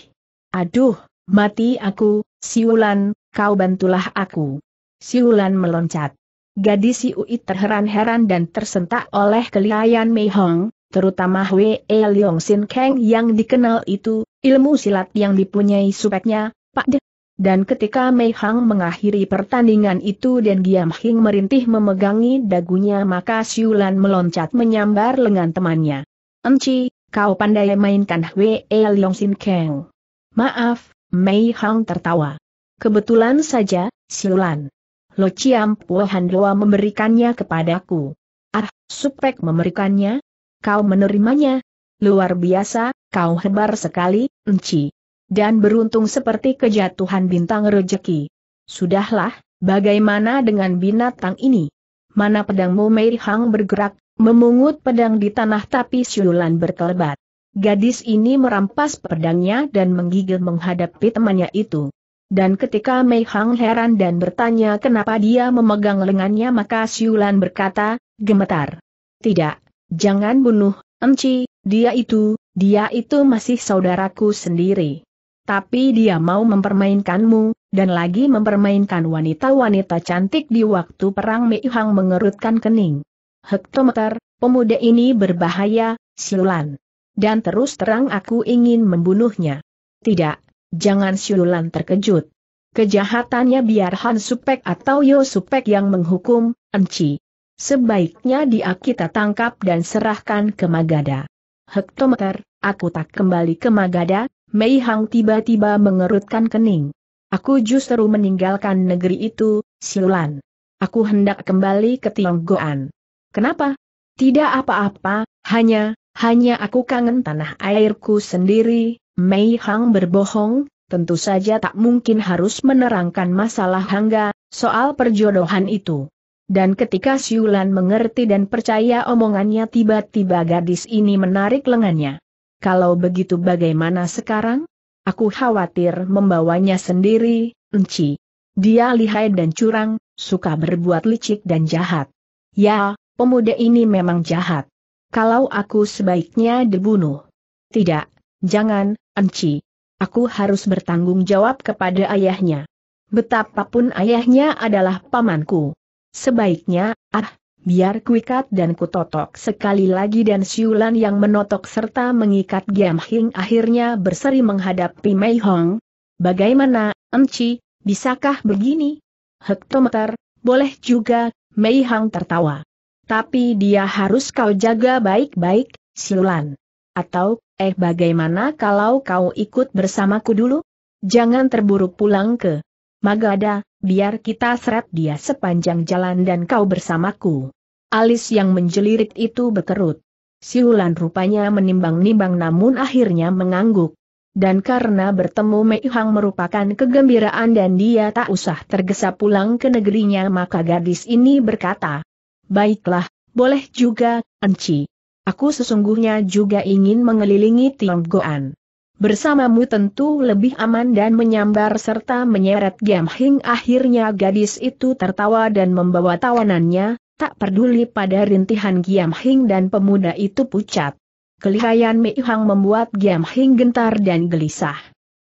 Aduh, mati aku, Siulan, kau bantulah aku. Siulan meloncat. Gadis Siui terheran-heran dan tersentak oleh kelihayan Mei Hong, terutama Wei e Leong Sin Kang yang dikenal itu, ilmu silat yang dipunyai supeknya, Pak De dan ketika Mei Hang mengakhiri pertandingan itu dan Giam Hing merintih memegangi dagunya maka Siulan meloncat menyambar lengan temannya. Enci, kau pandai mainkan Hwe Leong Sin Keng. Maaf, Mei Hang tertawa. Kebetulan saja, Siulan. Lo Ciam Puohan Loa memberikannya kepadaku. Ah, Supek memberikannya? Kau menerimanya? Luar biasa, kau hebar sekali, Enci dan beruntung seperti kejatuhan bintang rejeki. Sudahlah, bagaimana dengan binatang ini? Mana pedangmu Mei Hang bergerak, memungut pedang di tanah tapi siulan berkelebat. Gadis ini merampas pedangnya dan menggigil menghadapi temannya itu. Dan ketika Mei Hang heran dan bertanya kenapa dia memegang lengannya maka Siulan berkata, gemetar. Tidak, jangan bunuh, Enci, dia itu, dia itu masih saudaraku sendiri tapi dia mau mempermainkanmu, dan lagi mempermainkan wanita-wanita cantik di waktu perang Mei Hang mengerutkan kening. Hektometer, pemuda ini berbahaya, Siulan. Dan terus terang aku ingin membunuhnya. Tidak, jangan Siulan terkejut. Kejahatannya biar Han Supek atau Yo Supek yang menghukum, Enci. Sebaiknya dia kita tangkap dan serahkan ke Magada. Hektometer, aku tak kembali ke Magada, Mei Hang tiba-tiba mengerutkan kening. Aku justru meninggalkan negeri itu, Siulan. Aku hendak kembali ke Tionggoan. Kenapa? Tidak apa-apa, hanya, hanya aku kangen tanah airku sendiri, Mei Hang berbohong, tentu saja tak mungkin harus menerangkan masalah Hangga, soal perjodohan itu. Dan ketika Siulan mengerti dan percaya omongannya tiba-tiba gadis ini menarik lengannya. Kalau begitu bagaimana sekarang? Aku khawatir membawanya sendiri, Enci. Dia lihai dan curang, suka berbuat licik dan jahat. Ya, pemuda ini memang jahat. Kalau aku sebaiknya dibunuh. Tidak, jangan, Enci. Aku harus bertanggung jawab kepada ayahnya. Betapapun ayahnya adalah pamanku. Sebaiknya, ah, Biar kuikat dan kutotok sekali lagi dan siulan yang menotok serta mengikat Giam Hing akhirnya berseri menghadapi Mei Hong. Bagaimana, Enci, bisakah begini? Hektometer, boleh juga, Mei Hong tertawa. Tapi dia harus kau jaga baik-baik, siulan. Atau, eh bagaimana kalau kau ikut bersamaku dulu? Jangan terburu pulang ke Magada, biar kita seret dia sepanjang jalan dan kau bersamaku. Alis yang menjelirit itu berkerut. Siulan rupanya menimbang-nimbang namun akhirnya mengangguk. Dan karena bertemu Mei Hang merupakan kegembiraan dan dia tak usah tergesa pulang ke negerinya maka gadis ini berkata, Baiklah, boleh juga, Enci. Aku sesungguhnya juga ingin mengelilingi Tionggoan. Bersamamu tentu lebih aman dan menyambar serta menyeret Giam Hing akhirnya gadis itu tertawa dan membawa tawanannya, tak peduli pada rintihan Giam Hing dan pemuda itu pucat. Kelihayan Mei Hang membuat Giam Hing gentar dan gelisah.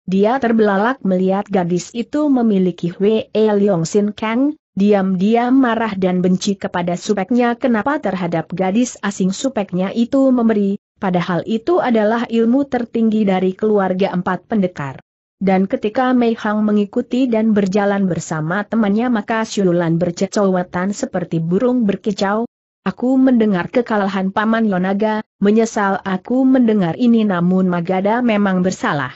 Dia terbelalak melihat gadis itu memiliki Wei e Leong Sin Kang, diam-diam marah dan benci kepada supeknya kenapa terhadap gadis asing supeknya itu memberi, padahal itu adalah ilmu tertinggi dari keluarga empat pendekar. Dan ketika Mei Hang mengikuti dan berjalan bersama temannya maka Siulan bercecowetan seperti burung berkicau. Aku mendengar kekalahan Paman Yonaga, menyesal aku mendengar ini namun Magada memang bersalah.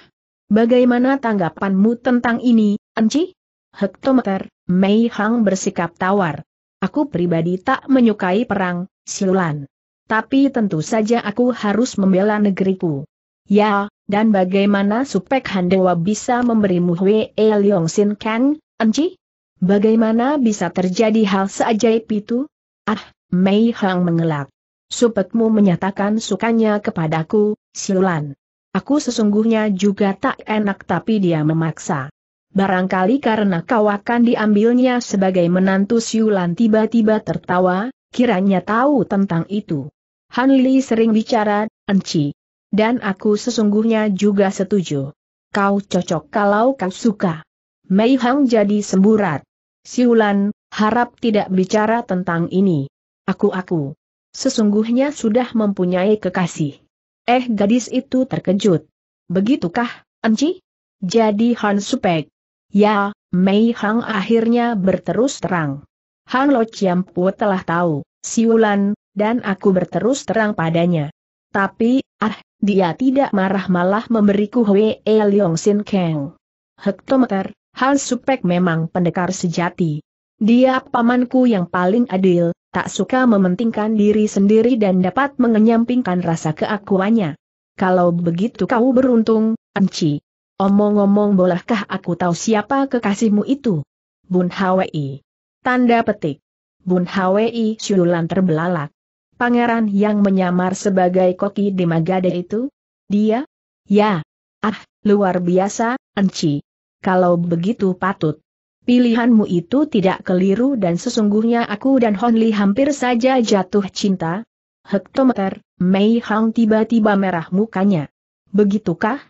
Bagaimana tanggapanmu tentang ini, Anci? Hektometer, Mei Hang bersikap tawar. Aku pribadi tak menyukai perang, Siulan tapi tentu saja aku harus membela negeriku. Ya, dan bagaimana Supek Handewa bisa memberimu Hwe E Leong Sin Kang, Enci? Bagaimana bisa terjadi hal seajaib itu? Ah, Mei Hang mengelak. Supekmu menyatakan sukanya kepadaku, Siulan. Aku sesungguhnya juga tak enak tapi dia memaksa. Barangkali karena kau akan diambilnya sebagai menantu Siulan tiba-tiba tertawa, kiranya tahu tentang itu. Han Li sering bicara, Enci. Dan aku sesungguhnya juga setuju. Kau cocok kalau kau suka. Mei Hang jadi semburat. Siulan, harap tidak bicara tentang ini. Aku-aku. Sesungguhnya sudah mempunyai kekasih. Eh gadis itu terkejut. Begitukah, Enci? Jadi Han Supek. Ya, Mei Hang akhirnya berterus terang. Han Lo Pu telah tahu, Siulan, dan aku berterus terang padanya. Tapi, ah, dia tidak marah malah memberiku Hwee Leong Sin Kang. Hektometer, Han Supek memang pendekar sejati. Dia pamanku yang paling adil, tak suka mementingkan diri sendiri dan dapat mengenyampingkan rasa keakuannya. Kalau begitu kau beruntung, Anci. Omong-omong bolehkah aku tahu siapa kekasihmu itu? Bun Hwi. Tanda petik. Bun Hwi Syulan terbelalak pangeran yang menyamar sebagai koki di Magade itu? Dia? Ya. Ah, luar biasa, Enci. Kalau begitu patut. Pilihanmu itu tidak keliru dan sesungguhnya aku dan Honli hampir saja jatuh cinta. Hektometer, Mei Hang tiba-tiba merah mukanya. Begitukah?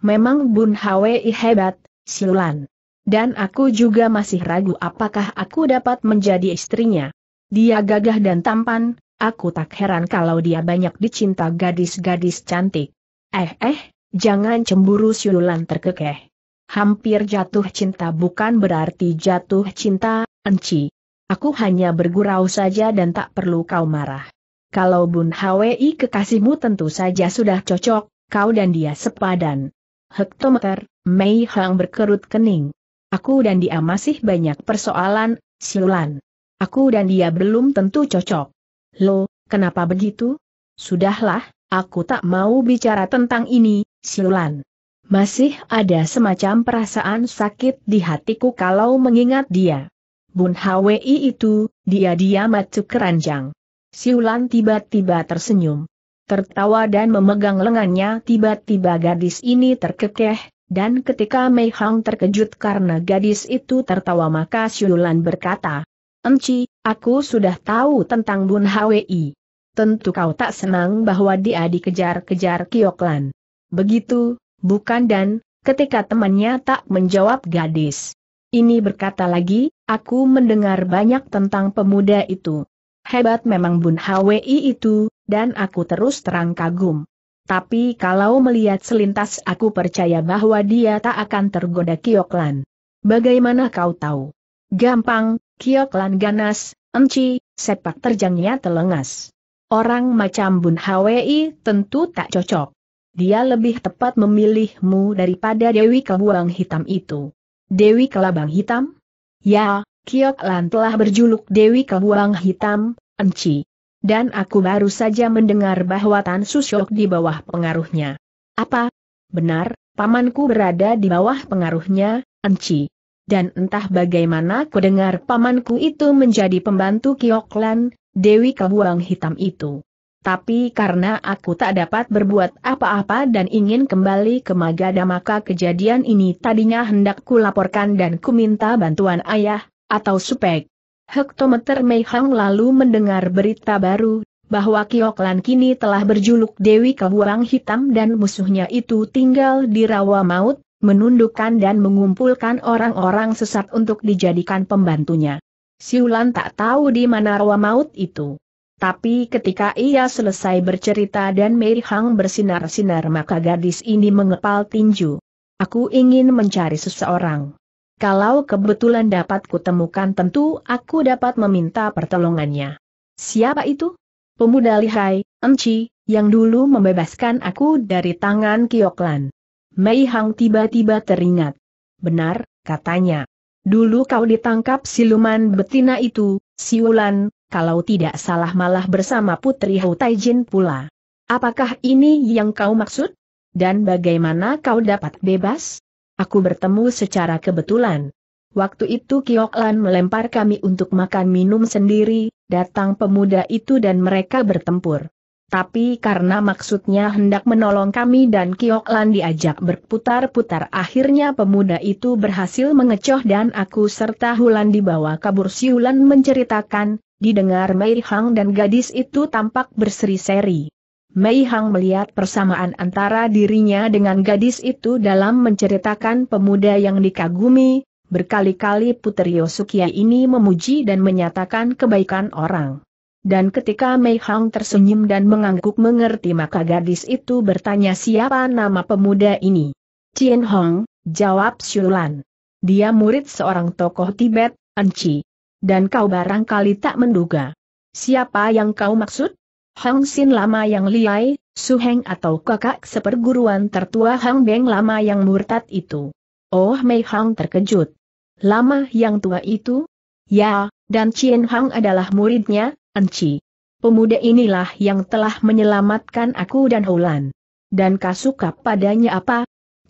Memang Bun Hwei hebat, Siulan. Dan aku juga masih ragu apakah aku dapat menjadi istrinya. Dia gagah dan tampan, Aku tak heran kalau dia banyak dicinta gadis-gadis cantik. Eh eh, jangan cemburu siulan terkekeh. Hampir jatuh cinta bukan berarti jatuh cinta, enci. Aku hanya bergurau saja dan tak perlu kau marah. Kalau Bun Hwi kekasihmu tentu saja sudah cocok, kau dan dia sepadan. Hektometer, Mei Hang berkerut kening. Aku dan dia masih banyak persoalan, siulan. Aku dan dia belum tentu cocok. Lo, kenapa begitu? Sudahlah, aku tak mau bicara tentang ini, Siulan. Masih ada semacam perasaan sakit di hatiku kalau mengingat dia. Bun Hwi itu, dia-dia macu keranjang. Siulan tiba-tiba tersenyum. Tertawa dan memegang lengannya tiba-tiba gadis ini terkekeh, dan ketika Mei Hang terkejut karena gadis itu tertawa maka Siulan berkata, Enci, Aku sudah tahu tentang Bun Hwi. Tentu kau tak senang bahwa dia dikejar-kejar Kioklan. Begitu, bukan dan, ketika temannya tak menjawab gadis. Ini berkata lagi, aku mendengar banyak tentang pemuda itu. Hebat memang Bun Hwi itu, dan aku terus terang kagum. Tapi kalau melihat selintas aku percaya bahwa dia tak akan tergoda Kioklan. Bagaimana kau tahu? Gampang, Kiok lan ganas, enci, sepak terjangnya telengas. Orang macam Bun Hwi tentu tak cocok. Dia lebih tepat memilihmu daripada Dewi Kelabang Hitam itu. Dewi Kelabang Hitam? Ya, Kiok Lan telah berjuluk Dewi Kelabang Hitam, Enci. Dan aku baru saja mendengar bahwa Tan Susyok di bawah pengaruhnya. Apa? Benar, pamanku berada di bawah pengaruhnya, Enci dan entah bagaimana kudengar pamanku itu menjadi pembantu Kioklan, Dewi Kebuang Hitam itu. Tapi karena aku tak dapat berbuat apa-apa dan ingin kembali ke Magada maka kejadian ini tadinya hendak kulaporkan dan kuminta bantuan ayah, atau supek. Hektometer Mei Hang lalu mendengar berita baru, bahwa Kioklan kini telah berjuluk Dewi Kebuang Hitam dan musuhnya itu tinggal di rawa maut, menundukkan dan mengumpulkan orang-orang sesat untuk dijadikan pembantunya. Siulan tak tahu di mana rawa maut itu. Tapi ketika ia selesai bercerita dan Mei Hang bersinar-sinar maka gadis ini mengepal tinju. Aku ingin mencari seseorang. Kalau kebetulan dapat kutemukan tentu aku dapat meminta pertolongannya. Siapa itu? Pemuda lihai, Enci, yang dulu membebaskan aku dari tangan Kioklan. Mei Hang tiba-tiba teringat. Benar, katanya. Dulu kau ditangkap siluman betina itu, siulan, kalau tidak salah malah bersama Putri Hou Taijin pula. Apakah ini yang kau maksud? Dan bagaimana kau dapat bebas? Aku bertemu secara kebetulan. Waktu itu Kiok Lan melempar kami untuk makan minum sendiri, datang pemuda itu dan mereka bertempur tapi karena maksudnya hendak menolong kami dan Kioklan diajak berputar-putar akhirnya pemuda itu berhasil mengecoh dan aku serta Hulan dibawa kabur Siulan menceritakan, didengar Mei Hang dan gadis itu tampak berseri-seri. Mei Hang melihat persamaan antara dirinya dengan gadis itu dalam menceritakan pemuda yang dikagumi, berkali-kali Puteri Yosukia ini memuji dan menyatakan kebaikan orang. Dan ketika Mei Hang tersenyum dan mengangguk mengerti maka gadis itu bertanya siapa nama pemuda ini. Cien Hong, jawab Shulan. Dia murid seorang tokoh Tibet, Anci. Dan kau barangkali tak menduga. Siapa yang kau maksud? Hang Sin lama yang liai, Heng atau kakak seperguruan tertua Hang Beng lama yang murtad itu. Oh Mei Hang terkejut. Lama yang tua itu? Ya, dan Cien Hang adalah muridnya, Enci. Pemuda inilah yang telah menyelamatkan aku dan Hulan. Dan kau suka padanya apa?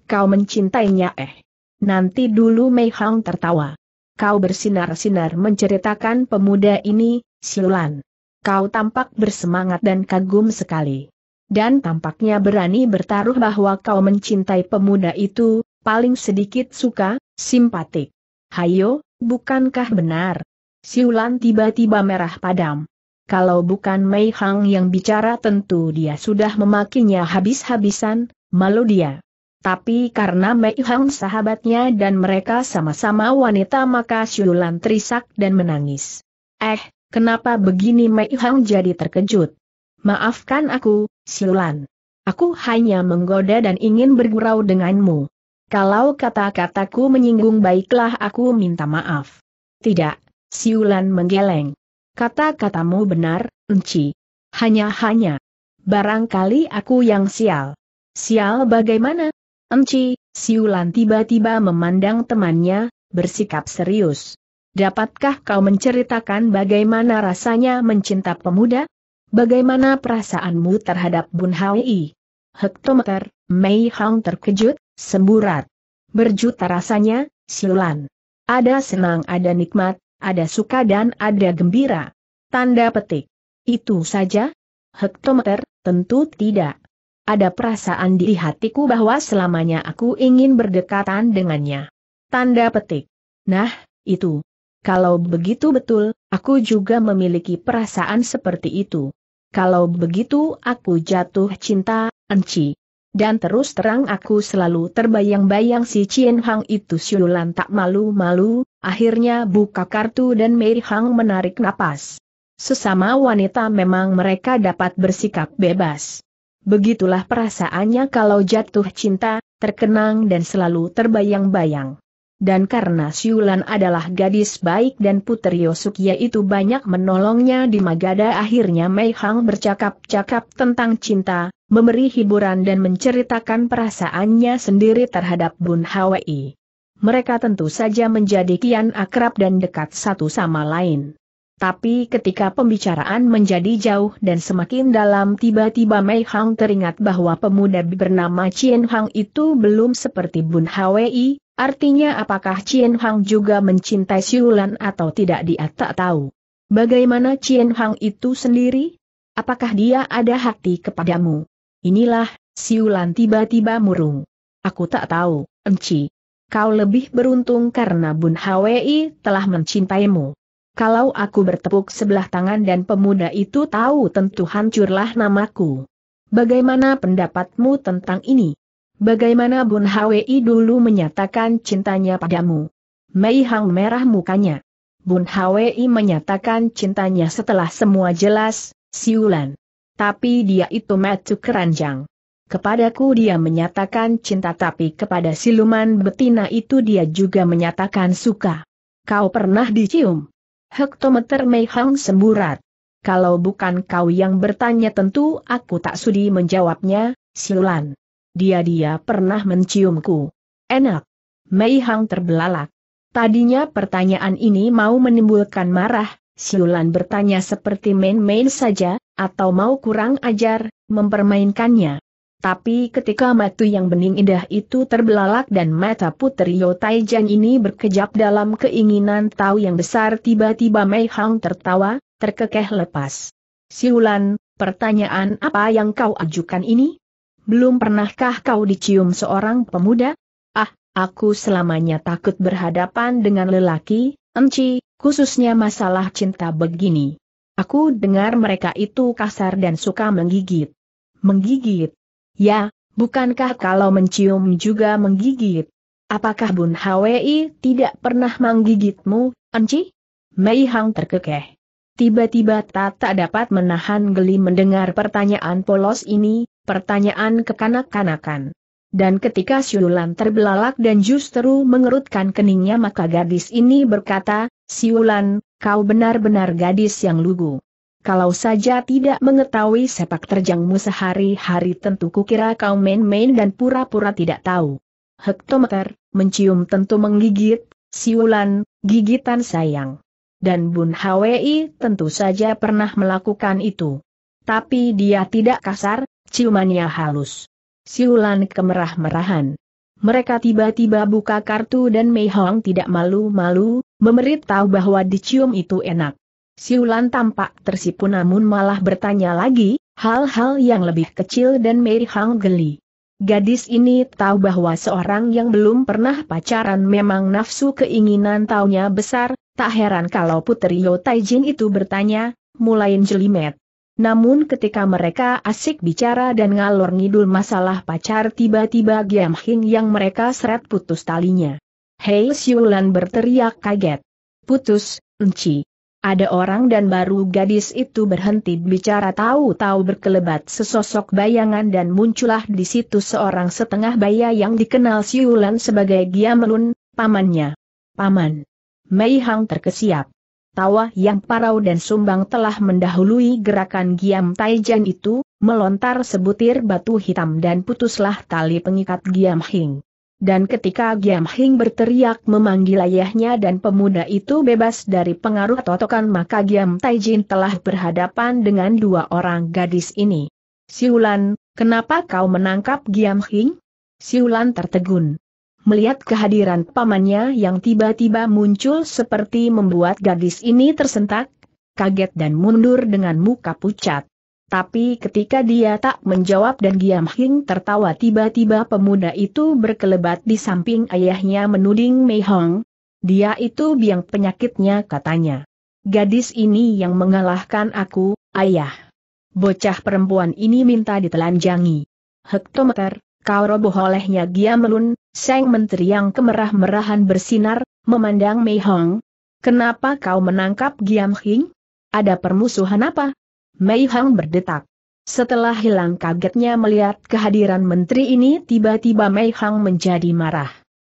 Kau mencintainya eh. Nanti dulu Mei Hang tertawa. Kau bersinar-sinar menceritakan pemuda ini, Siulan. Kau tampak bersemangat dan kagum sekali. Dan tampaknya berani bertaruh bahwa kau mencintai pemuda itu, paling sedikit suka, simpatik. Hayo, bukankah benar? Siulan tiba-tiba merah padam. Kalau bukan Mei Hang yang bicara tentu dia sudah memakinya habis-habisan, malu dia. Tapi karena Mei Hang sahabatnya dan mereka sama-sama wanita maka Siulan terisak dan menangis. Eh, kenapa begini Mei Hang jadi terkejut? Maafkan aku, Siulan. Aku hanya menggoda dan ingin bergurau denganmu. Kalau kata-kataku menyinggung baiklah aku minta maaf. Tidak, Siulan menggeleng. Kata-katamu benar, Enci. Hanya-hanya. Barangkali aku yang sial. Sial bagaimana? Enci, Siulan tiba-tiba memandang temannya, bersikap serius. Dapatkah kau menceritakan bagaimana rasanya mencinta pemuda? Bagaimana perasaanmu terhadap Bun Hai? Hektometer, Mei Hong terkejut, semburat. Berjuta rasanya, Siulan. Ada senang ada nikmat, ada suka dan ada gembira. Tanda petik. Itu saja? Hektometer, tentu tidak. Ada perasaan di hatiku bahwa selamanya aku ingin berdekatan dengannya. Tanda petik. Nah, itu. Kalau begitu betul, aku juga memiliki perasaan seperti itu. Kalau begitu aku jatuh cinta, Enci. Dan terus terang aku selalu terbayang-bayang si Chien Hang itu siulan tak malu-malu, akhirnya buka kartu dan Mei Hang menarik napas. Sesama wanita memang mereka dapat bersikap bebas. Begitulah perasaannya kalau jatuh cinta, terkenang dan selalu terbayang-bayang dan karena Siulan adalah gadis baik dan Putri Yosukia itu banyak menolongnya di Magada akhirnya Mei Hang bercakap-cakap tentang cinta, memberi hiburan dan menceritakan perasaannya sendiri terhadap Bun Hwi. Mereka tentu saja menjadi kian akrab dan dekat satu sama lain. Tapi ketika pembicaraan menjadi jauh dan semakin dalam tiba-tiba Mei Hang teringat bahwa pemuda bernama Chien Hang itu belum seperti Bun Hwi, Artinya apakah Chien Hang juga mencintai Siulan atau tidak dia tak tahu. Bagaimana Chien Hang itu sendiri? Apakah dia ada hati kepadamu? Inilah, Siulan tiba-tiba murung. Aku tak tahu, Enci. Kau lebih beruntung karena Bun Hwi telah mencintaimu. Kalau aku bertepuk sebelah tangan dan pemuda itu tahu tentu hancurlah namaku. Bagaimana pendapatmu tentang ini? Bagaimana Bun Hwi dulu menyatakan cintanya padamu? Mei Hang merah mukanya. Bun Hwi menyatakan cintanya setelah semua jelas, siulan. Tapi dia itu metu keranjang. Kepadaku dia menyatakan cinta tapi kepada siluman betina itu dia juga menyatakan suka. Kau pernah dicium? Hektometer Mei Hang semburat. Kalau bukan kau yang bertanya tentu aku tak sudi menjawabnya, Siulan. Dia-dia pernah menciumku. Enak. Mei Hang terbelalak. Tadinya pertanyaan ini mau menimbulkan marah, Siulan bertanya seperti main-main saja, atau mau kurang ajar, mempermainkannya. Tapi ketika matu yang bening indah itu terbelalak dan mata putri Yotai Jan ini berkejap dalam keinginan tahu yang besar tiba-tiba Mei Hang tertawa, terkekeh lepas. Siulan, pertanyaan apa yang kau ajukan ini? belum pernahkah kau dicium seorang pemuda? Ah, aku selamanya takut berhadapan dengan lelaki, enci, khususnya masalah cinta begini. Aku dengar mereka itu kasar dan suka menggigit. Menggigit? Ya, bukankah kalau mencium juga menggigit? Apakah Bun Hwi tidak pernah menggigitmu, enci? Mei Hang terkekeh. Tiba-tiba tak dapat menahan geli mendengar pertanyaan polos ini, pertanyaan kekanak-kanakan. Dan ketika Siulan terbelalak dan justru mengerutkan keningnya maka gadis ini berkata, Siulan, kau benar-benar gadis yang lugu. Kalau saja tidak mengetahui sepak terjangmu sehari-hari tentu kukira kau main-main dan pura-pura tidak tahu. Hektometer, mencium tentu menggigit, Siulan, gigitan sayang. Dan Bun Hwi tentu saja pernah melakukan itu. Tapi dia tidak kasar, Ciumannya halus. Siulan kemerah-merahan. Mereka tiba-tiba buka kartu dan Mei Hong tidak malu-malu, memberitahu bahwa dicium itu enak. Siulan tampak tersipu namun malah bertanya lagi, hal-hal yang lebih kecil dan Mei Hong geli. Gadis ini tahu bahwa seorang yang belum pernah pacaran memang nafsu keinginan taunya besar, tak heran kalau Putri Yotai Jin itu bertanya, mulai jelimet. Namun ketika mereka asik bicara dan ngalor ngidul masalah pacar tiba-tiba Giam Hing yang mereka seret putus talinya. Hei Siulan berteriak kaget. Putus, enci. Ada orang dan baru gadis itu berhenti bicara tahu-tahu berkelebat sesosok bayangan dan muncullah di situ seorang setengah baya yang dikenal Siulan sebagai Giam Lun, pamannya. Paman. Mei Hang terkesiap. Tawa yang parau dan sumbang telah mendahului gerakan Giam Taijan itu, melontar sebutir batu hitam dan putuslah tali pengikat Giam Hing. Dan ketika Giam Hing berteriak memanggil ayahnya dan pemuda itu bebas dari pengaruh totokan maka Giam Taijin telah berhadapan dengan dua orang gadis ini. Siulan, kenapa kau menangkap Giam Hing? Siulan tertegun. Melihat kehadiran pamannya yang tiba-tiba muncul seperti membuat gadis ini tersentak, kaget dan mundur dengan muka pucat. Tapi ketika dia tak menjawab dan Giam Hing tertawa tiba-tiba pemuda itu berkelebat di samping ayahnya menuding Mei Hong. Dia itu biang penyakitnya katanya. Gadis ini yang mengalahkan aku, ayah. Bocah perempuan ini minta ditelanjangi. Hektometer, Kau roboh olehnya Gia Melun, Seng Menteri yang kemerah-merahan bersinar, memandang Mei Hong. Kenapa kau menangkap Giam Hing? Ada permusuhan apa? Mei Hong berdetak. Setelah hilang kagetnya melihat kehadiran menteri ini tiba-tiba Mei Hong menjadi marah.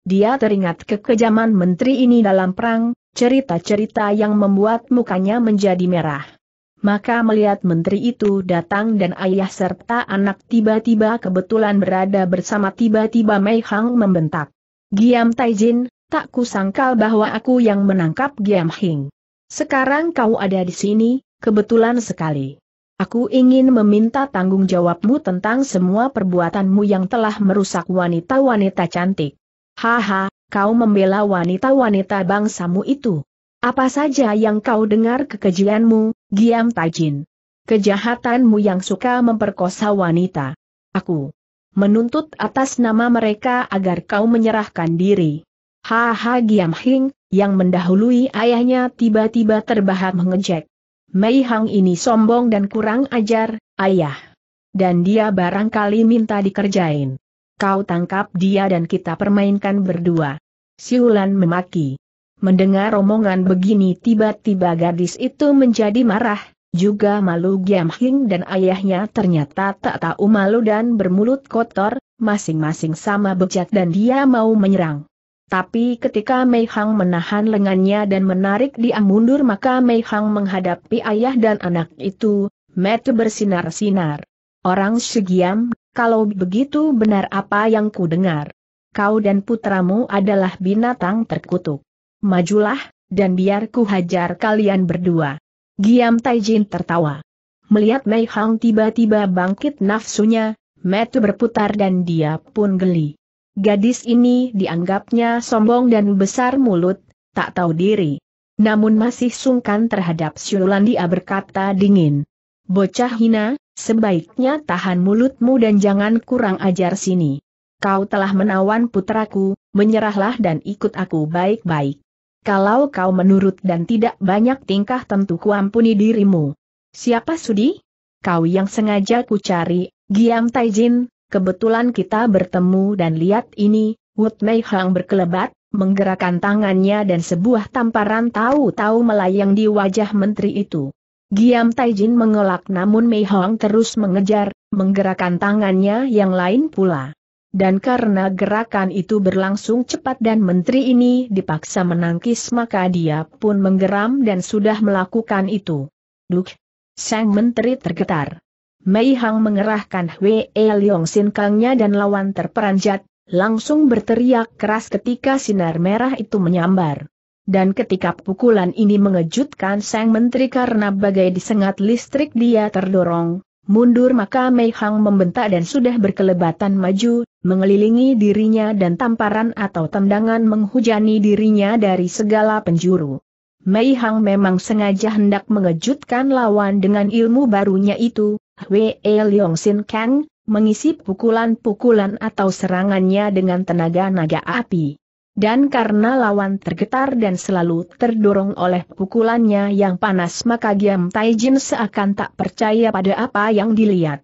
Dia teringat kekejaman menteri ini dalam perang, cerita-cerita yang membuat mukanya menjadi merah maka melihat menteri itu datang dan ayah serta anak tiba-tiba kebetulan berada bersama tiba-tiba Mei Hang membentak. Giam Taijin, tak kusangkal bahwa aku yang menangkap Giam Hing. Sekarang kau ada di sini, kebetulan sekali. Aku ingin meminta tanggung jawabmu tentang semua perbuatanmu yang telah merusak wanita-wanita cantik. Haha, kau membela wanita-wanita bangsamu itu. Apa saja yang kau dengar kekejianmu, Giam Tajin. Kejahatanmu yang suka memperkosa wanita. Aku menuntut atas nama mereka agar kau menyerahkan diri. Haha Giam Hing, yang mendahului ayahnya tiba-tiba terbahak mengejek. Mei Hang ini sombong dan kurang ajar, ayah. Dan dia barangkali minta dikerjain. Kau tangkap dia dan kita permainkan berdua. Siulan memaki. Mendengar omongan begini tiba-tiba gadis itu menjadi marah, juga malu Giam Hing dan ayahnya ternyata tak tahu malu dan bermulut kotor, masing-masing sama bejat dan dia mau menyerang. Tapi ketika Mei Hang menahan lengannya dan menarik dia mundur maka Mei Hang menghadapi ayah dan anak itu, mata bersinar-sinar. Orang segiam, kalau begitu benar apa yang ku dengar. Kau dan putramu adalah binatang terkutuk majulah, dan biar ku hajar kalian berdua. Giam Taijin tertawa. Melihat Mei Hang tiba-tiba bangkit nafsunya, metu berputar dan dia pun geli. Gadis ini dianggapnya sombong dan besar mulut, tak tahu diri. Namun masih sungkan terhadap dia berkata dingin. Bocah hina, sebaiknya tahan mulutmu dan jangan kurang ajar sini. Kau telah menawan putraku, menyerahlah dan ikut aku baik-baik kalau kau menurut dan tidak banyak tingkah tentu kuampuni dirimu. Siapa Sudi? Kau yang sengaja ku cari, Giam Taijin, kebetulan kita bertemu dan lihat ini, Wood Mei Hang berkelebat, menggerakkan tangannya dan sebuah tamparan tahu-tahu melayang di wajah menteri itu. Giam Taijin mengelak namun Mei Hong terus mengejar, menggerakkan tangannya yang lain pula. Dan karena gerakan itu berlangsung cepat dan menteri ini dipaksa menangkis maka dia pun menggeram dan sudah melakukan itu. Duk! Sang menteri tergetar. Mei Hang mengerahkan Hwe Leong Sin Kangnya dan lawan terperanjat, langsung berteriak keras ketika sinar merah itu menyambar. Dan ketika pukulan ini mengejutkan sang menteri karena bagai disengat listrik dia terdorong, mundur maka Mei Hang membentak dan sudah berkelebatan maju, mengelilingi dirinya dan tamparan atau tendangan menghujani dirinya dari segala penjuru. Mei Hang memang sengaja hendak mengejutkan lawan dengan ilmu barunya itu, Wei Leong Sin Kang, mengisi pukulan-pukulan atau serangannya dengan tenaga naga api. Dan karena lawan tergetar dan selalu terdorong oleh pukulannya yang panas maka Giam Taijin seakan tak percaya pada apa yang dilihat.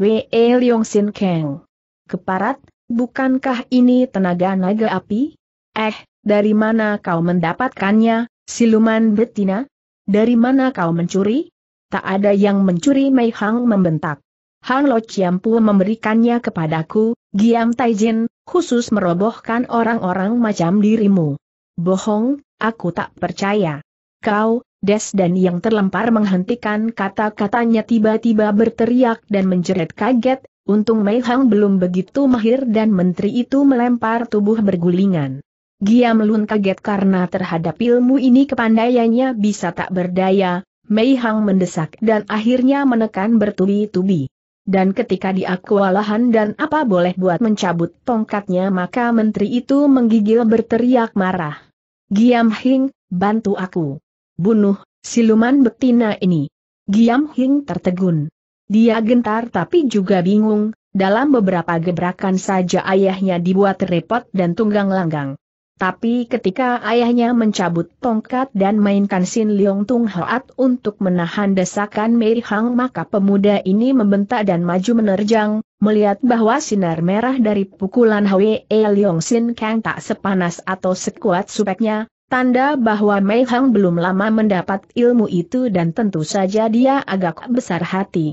Wei Leong Sin Kang Keparat, bukankah ini tenaga naga api? Eh, dari mana kau mendapatkannya, siluman betina? Dari mana kau mencuri? Tak ada yang mencuri Mei Hang membentak. Hang Lo Chiampu memberikannya kepadaku, Giam Taijin, khusus merobohkan orang-orang macam dirimu. Bohong, aku tak percaya. Kau, Des dan yang terlempar menghentikan kata-katanya tiba-tiba berteriak dan menjerit kaget, Untung Mei Hang belum begitu mahir dan menteri itu melempar tubuh bergulingan. Giam Lun kaget karena terhadap ilmu ini kepandaiannya bisa tak berdaya, Mei Hang mendesak dan akhirnya menekan bertubi-tubi. Dan ketika dia kewalahan dan apa boleh buat mencabut tongkatnya maka menteri itu menggigil berteriak marah. Giam Hing, bantu aku. Bunuh, siluman betina ini. Giam Hing tertegun. Dia gentar tapi juga bingung, dalam beberapa gebrakan saja ayahnya dibuat repot dan tunggang langgang. Tapi ketika ayahnya mencabut tongkat dan mainkan Sin Leong Tung Hoat untuk menahan desakan Mei Hang maka pemuda ini membentak dan maju menerjang, melihat bahwa sinar merah dari pukulan Hwe e Leong Sin Kang tak sepanas atau sekuat supeknya, tanda bahwa Mei Hang belum lama mendapat ilmu itu dan tentu saja dia agak besar hati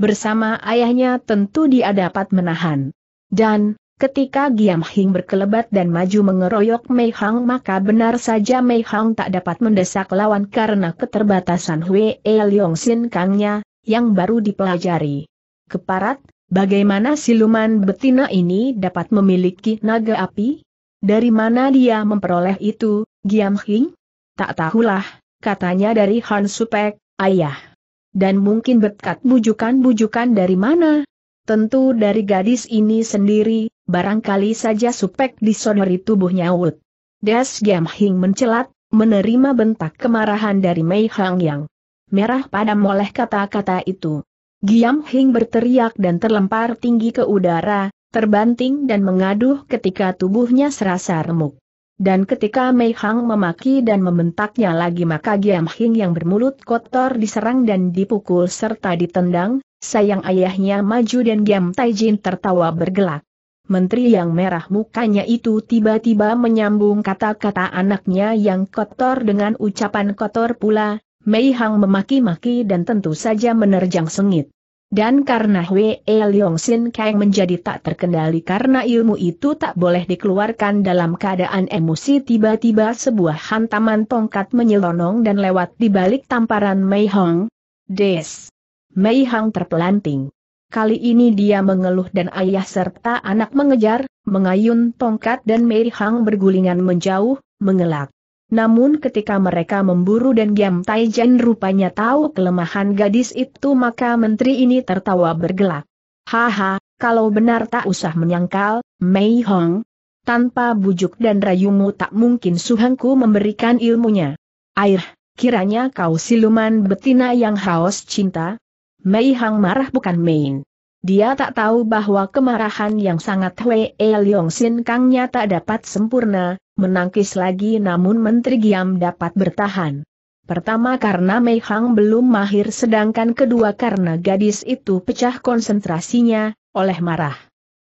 bersama ayahnya tentu dia dapat menahan. Dan, ketika Giam Hing berkelebat dan maju mengeroyok Mei Hang maka benar saja Mei Hang tak dapat mendesak lawan karena keterbatasan Hui E Leong Sin Kangnya, yang baru dipelajari. Keparat, bagaimana siluman betina ini dapat memiliki naga api? Dari mana dia memperoleh itu, Giam Hing? Tak tahulah, katanya dari Han Supek, ayah. Dan mungkin berkat bujukan-bujukan dari mana? Tentu dari gadis ini sendiri, barangkali saja supek disonori tubuhnya Wood. Das, Giam Hing mencelat, menerima bentak kemarahan dari Mei Hang Yang. Merah pada oleh kata-kata itu. Giam Hing berteriak dan terlempar tinggi ke udara, terbanting dan mengaduh ketika tubuhnya serasa remuk. Dan ketika Mei Hang memaki dan membentaknya lagi maka Giam Hing yang bermulut kotor diserang dan dipukul serta ditendang, sayang ayahnya maju dan Giam Tai Jin tertawa bergelak. Menteri yang merah mukanya itu tiba-tiba menyambung kata-kata anaknya yang kotor dengan ucapan kotor pula, Mei Hang memaki-maki dan tentu saja menerjang sengit. Dan karena Wei Leong Sin Kang menjadi tak terkendali karena ilmu itu tak boleh dikeluarkan dalam keadaan emosi tiba-tiba sebuah hantaman tongkat menyelonong dan lewat di balik tamparan Mei Hong. Des. Mei Hong terpelanting. Kali ini dia mengeluh dan ayah serta anak mengejar, mengayun tongkat dan Mei Hong bergulingan menjauh, mengelak. Namun ketika mereka memburu dan Giam Taijen rupanya tahu kelemahan gadis itu maka menteri ini tertawa bergelak. Haha, kalau benar tak usah menyangkal, Mei Hong. Tanpa bujuk dan rayumu tak mungkin suhangku memberikan ilmunya. Air, kiranya kau siluman betina yang haus cinta? Mei Hong marah bukan main. Dia tak tahu bahwa kemarahan yang sangat Hwee Leong Sin Kangnya tak dapat sempurna, menangkis lagi namun Menteri Giam dapat bertahan. Pertama karena Mei Hang belum mahir sedangkan kedua karena gadis itu pecah konsentrasinya, oleh marah.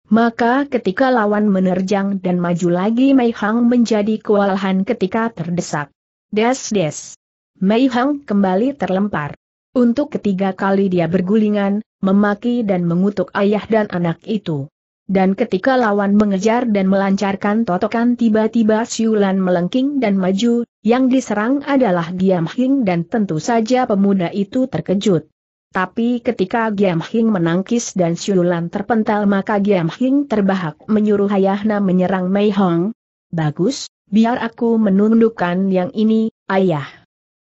Maka ketika lawan menerjang dan maju lagi Mei Hang menjadi kewalahan ketika terdesak. Des-des. Mei Hang kembali terlempar. Untuk ketiga kali dia bergulingan, memaki dan mengutuk ayah dan anak itu. Dan ketika lawan mengejar dan melancarkan totokan tiba-tiba Siulan melengking dan maju, yang diserang adalah Giam Hing dan tentu saja pemuda itu terkejut. Tapi ketika Giam Hing menangkis dan Siulan terpental maka Giam Hing terbahak menyuruh ayahna menyerang Mei Hong. Bagus, biar aku menundukkan yang ini, ayah.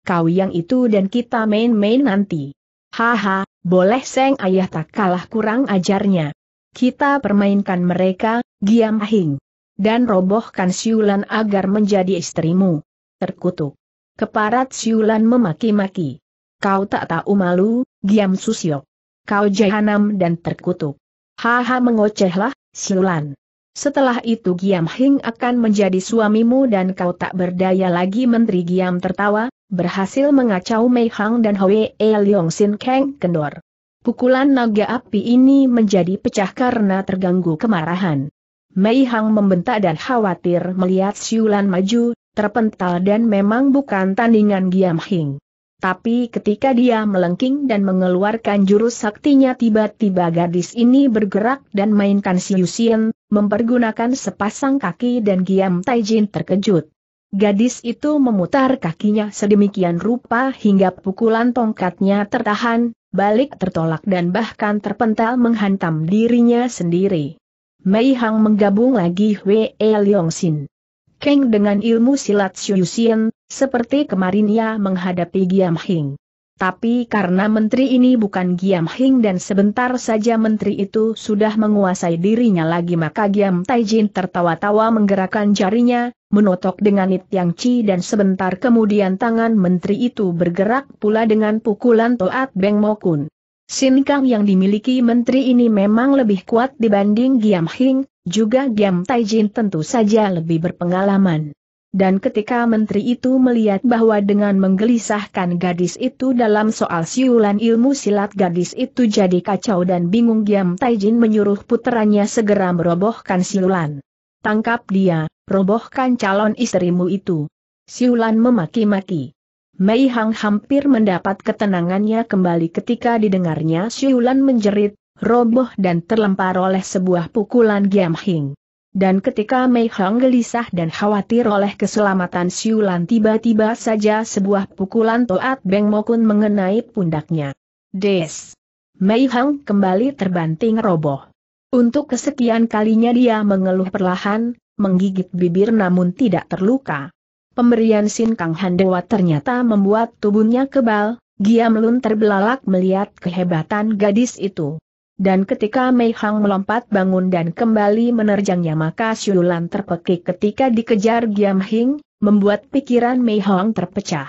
Kau yang itu dan kita main-main nanti. Haha, boleh seng ayah tak kalah kurang ajarnya. Kita permainkan mereka, Giam Hing, Dan robohkan Siulan agar menjadi istrimu. Terkutuk. Keparat Siulan memaki-maki. Kau tak tahu malu, Giam Susyok. Kau jahanam dan terkutuk. Haha mengocehlah, Siulan. Setelah itu Giam Hing akan menjadi suamimu dan kau tak berdaya lagi Menteri Giam tertawa, berhasil mengacau Mei Hang dan Hwee Leong Sin Kang kendor. Pukulan naga api ini menjadi pecah karena terganggu kemarahan. Mei Hang membentak dan khawatir melihat Siulan maju, terpental dan memang bukan tandingan Giam Hing. Tapi ketika dia melengking dan mengeluarkan jurus saktinya tiba-tiba gadis ini bergerak dan mainkan si Yusien, mempergunakan sepasang kaki dan Giam Taijin terkejut. Gadis itu memutar kakinya sedemikian rupa hingga pukulan tongkatnya tertahan, balik tertolak dan bahkan terpental menghantam dirinya sendiri. Mei Hang menggabung lagi Hwe Leong Sin. Keng dengan ilmu silat Xiu Xian, seperti kemarin ia menghadapi Giam Hing. Tapi karena menteri ini bukan Giam Hing dan sebentar saja menteri itu sudah menguasai dirinya lagi maka Giam Jin tertawa-tawa menggerakkan jarinya, menotok dengan It Yang Chi dan sebentar kemudian tangan menteri itu bergerak pula dengan pukulan Toat Beng Mokun. Sinkang yang dimiliki menteri ini memang lebih kuat dibanding Giam Hing, juga Giam Jin tentu saja lebih berpengalaman. Dan ketika menteri itu melihat bahwa dengan menggelisahkan gadis itu dalam soal siulan ilmu silat gadis itu jadi kacau dan bingung Giam Taijin menyuruh puteranya segera merobohkan siulan. Tangkap dia, robohkan calon istrimu itu. Siulan memaki-maki. Mei Hang hampir mendapat ketenangannya kembali ketika didengarnya Siulan menjerit, roboh dan terlempar oleh sebuah pukulan Giam Hing. Dan ketika Mei Hong gelisah dan khawatir oleh keselamatan Siulan tiba-tiba saja sebuah pukulan Toat Beng Mokun mengenai pundaknya. Des! Mei Hong kembali terbanting roboh. Untuk kesekian kalinya dia mengeluh perlahan, menggigit bibir namun tidak terluka. Pemberian Sin Kang Handewa ternyata membuat tubuhnya kebal, Gia Melun terbelalak melihat kehebatan gadis itu. Dan ketika Mei Hang melompat bangun dan kembali menerjangnya maka Siulan terpekik ketika dikejar Giam Hing, membuat pikiran Mei Hang terpecah.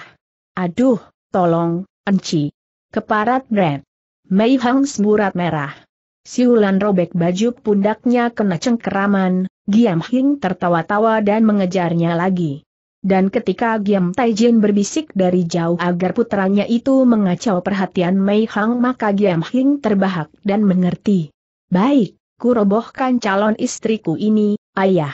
Aduh, tolong, enci. Keparat Brad. Mei Hang semburat merah. Siulan robek baju pundaknya kena cengkeraman, Giam Hing tertawa-tawa dan mengejarnya lagi. Dan ketika Giam Taijin berbisik dari jauh agar putranya itu mengacau perhatian Mei Hang maka Giam Hing terbahak dan mengerti. Baik, ku robohkan calon istriku ini, ayah.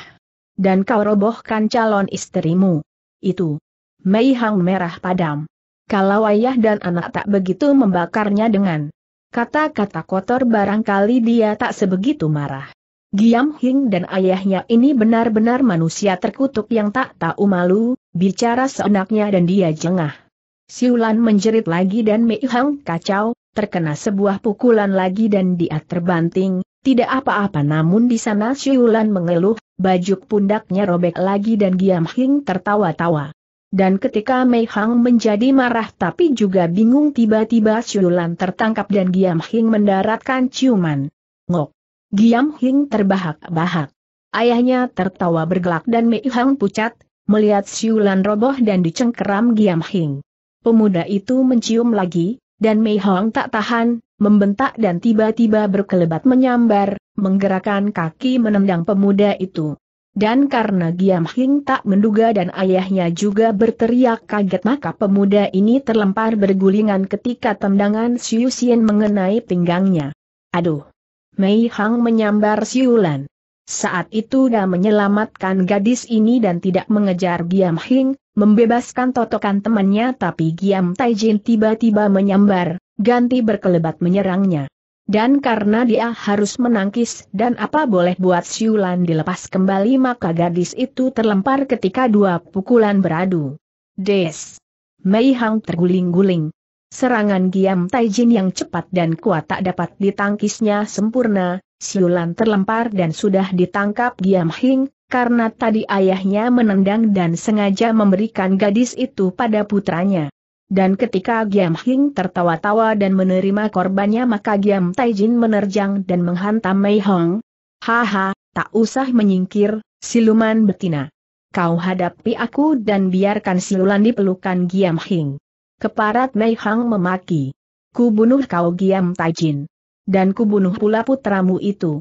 Dan kau robohkan calon istrimu. Itu. Mei Hang merah padam. Kalau ayah dan anak tak begitu membakarnya dengan kata-kata kotor barangkali dia tak sebegitu marah. Giam Hing dan ayahnya ini benar-benar manusia terkutuk yang tak tahu malu, bicara seenaknya dan dia jengah. Siulan menjerit lagi dan Mei Hang kacau, terkena sebuah pukulan lagi dan dia terbanting, tidak apa-apa namun di sana Siulan mengeluh, bajuk pundaknya robek lagi dan Giam Hing tertawa-tawa. Dan ketika Mei Hang menjadi marah tapi juga bingung tiba-tiba Siulan tertangkap dan Giam Hing mendaratkan ciuman. Ngok! Giam Hing terbahak-bahak. Ayahnya tertawa bergelak dan Mei Hang pucat, melihat siulan roboh dan dicengkeram Giam Hing. Pemuda itu mencium lagi, dan Mei Hong tak tahan, membentak dan tiba-tiba berkelebat menyambar, menggerakkan kaki menendang pemuda itu. Dan karena Giam Hing tak menduga dan ayahnya juga berteriak kaget maka pemuda ini terlempar bergulingan ketika tendangan Siu Sien mengenai pinggangnya. Aduh! Mei Hang menyambar siulan. Saat itu dia menyelamatkan gadis ini dan tidak mengejar Giam Hing, membebaskan totokan temannya tapi Giam Taijin tiba-tiba menyambar, ganti berkelebat menyerangnya. Dan karena dia harus menangkis dan apa boleh buat siulan dilepas kembali maka gadis itu terlempar ketika dua pukulan beradu. Des! Mei Hang terguling-guling, Serangan Giam Taijin yang cepat dan kuat tak dapat ditangkisnya sempurna, Siulan terlempar dan sudah ditangkap Giam Hing, karena tadi ayahnya menendang dan sengaja memberikan gadis itu pada putranya. Dan ketika Giam Hing tertawa-tawa dan menerima korbannya maka Giam Taijin menerjang dan menghantam Mei Hong. Haha, tak usah menyingkir, siluman betina. Kau hadapi aku dan biarkan silulan dipelukan Giam Hing. Keparat Mei Hang memaki. Ku bunuh kau Giam Taijin. Dan ku bunuh pula putramu itu.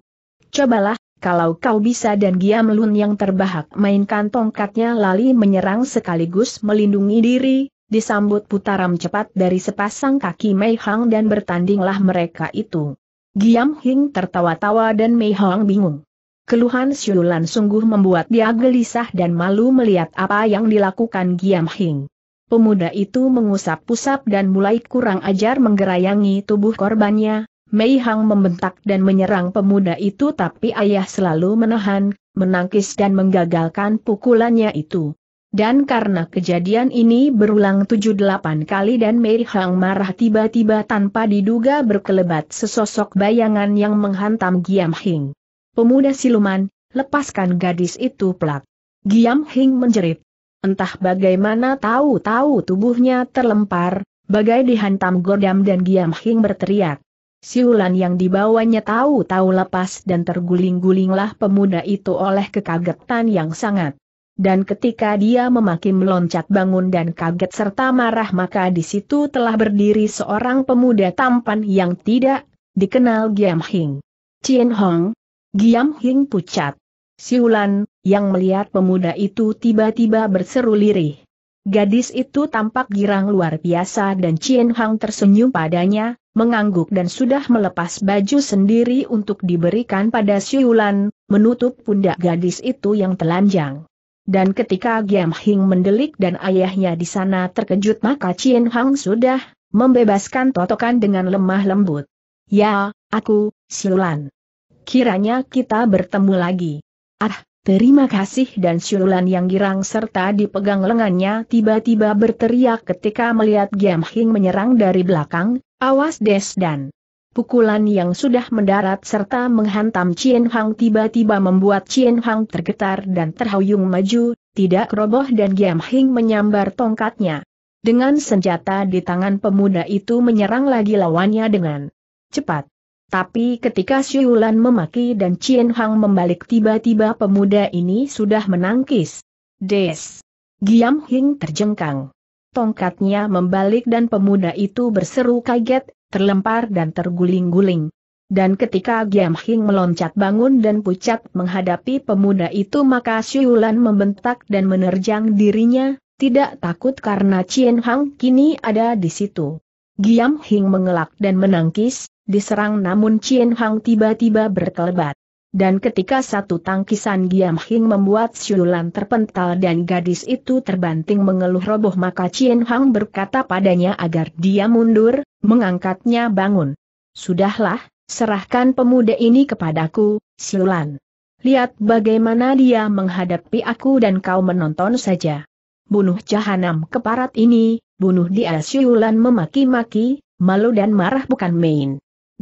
Cobalah, kalau kau bisa dan Giam Lun yang terbahak mainkan tongkatnya lali menyerang sekaligus melindungi diri, disambut putaram cepat dari sepasang kaki Mei Hang dan bertandinglah mereka itu. Giam Hing tertawa-tawa dan Mei Hang bingung. Keluhan Siulan sungguh membuat dia gelisah dan malu melihat apa yang dilakukan Giam Hing. Pemuda itu mengusap-usap dan mulai kurang ajar menggerayangi tubuh korbannya. Mei Hang membentak dan menyerang pemuda itu tapi ayah selalu menahan, menangkis dan menggagalkan pukulannya itu. Dan karena kejadian ini berulang 7-8 kali dan Mei Hang marah tiba-tiba tanpa diduga berkelebat sesosok bayangan yang menghantam Giam Hing. Pemuda siluman, lepaskan gadis itu pelak. Giam Hing menjerit. Entah bagaimana tahu-tahu tubuhnya terlempar, bagai dihantam godam dan Giam Hing berteriak. Siulan yang dibawanya tahu-tahu lepas dan terguling-gulinglah pemuda itu oleh kekagetan yang sangat. Dan ketika dia memaki meloncat bangun dan kaget serta marah maka di situ telah berdiri seorang pemuda tampan yang tidak dikenal Giam Hing. Cien Hong. Giam Hing pucat. Siulan, yang melihat pemuda itu tiba-tiba berseru lirih. Gadis itu tampak girang luar biasa dan Chien Hang tersenyum padanya, mengangguk dan sudah melepas baju sendiri untuk diberikan pada Siulan, menutup pundak gadis itu yang telanjang. Dan ketika Giam Hing mendelik dan ayahnya di sana terkejut maka Chien Hang sudah membebaskan totokan dengan lemah lembut. Ya, aku, Siulan. Kiranya kita bertemu lagi. Ah, Terima kasih dan siulan yang girang serta dipegang lengannya tiba-tiba berteriak ketika melihat Giam Hing menyerang dari belakang, awas des dan pukulan yang sudah mendarat serta menghantam Chien Hang tiba-tiba membuat Chien Hang tergetar dan terhuyung maju, tidak roboh dan Giam Hing menyambar tongkatnya. Dengan senjata di tangan pemuda itu menyerang lagi lawannya dengan cepat. Tapi ketika Siulan memaki dan Chien Hang membalik tiba-tiba pemuda ini sudah menangkis. Des! Giam Hing terjengkang. Tongkatnya membalik dan pemuda itu berseru kaget, terlempar dan terguling-guling. Dan ketika Giam Hing meloncat bangun dan pucat menghadapi pemuda itu maka Siulan membentak dan menerjang dirinya, tidak takut karena Chien Hang kini ada di situ. Giam Hing mengelak dan menangkis, diserang namun Chien Hang tiba-tiba berkelebat. Dan ketika satu tangkisan Giam Hing membuat siulan terpental dan gadis itu terbanting mengeluh roboh maka Chien Hang berkata padanya agar dia mundur, mengangkatnya bangun. Sudahlah, serahkan pemuda ini kepadaku, siulan. Lihat bagaimana dia menghadapi aku dan kau menonton saja. Bunuh jahanam keparat ini, bunuh dia siulan memaki-maki, malu dan marah bukan main.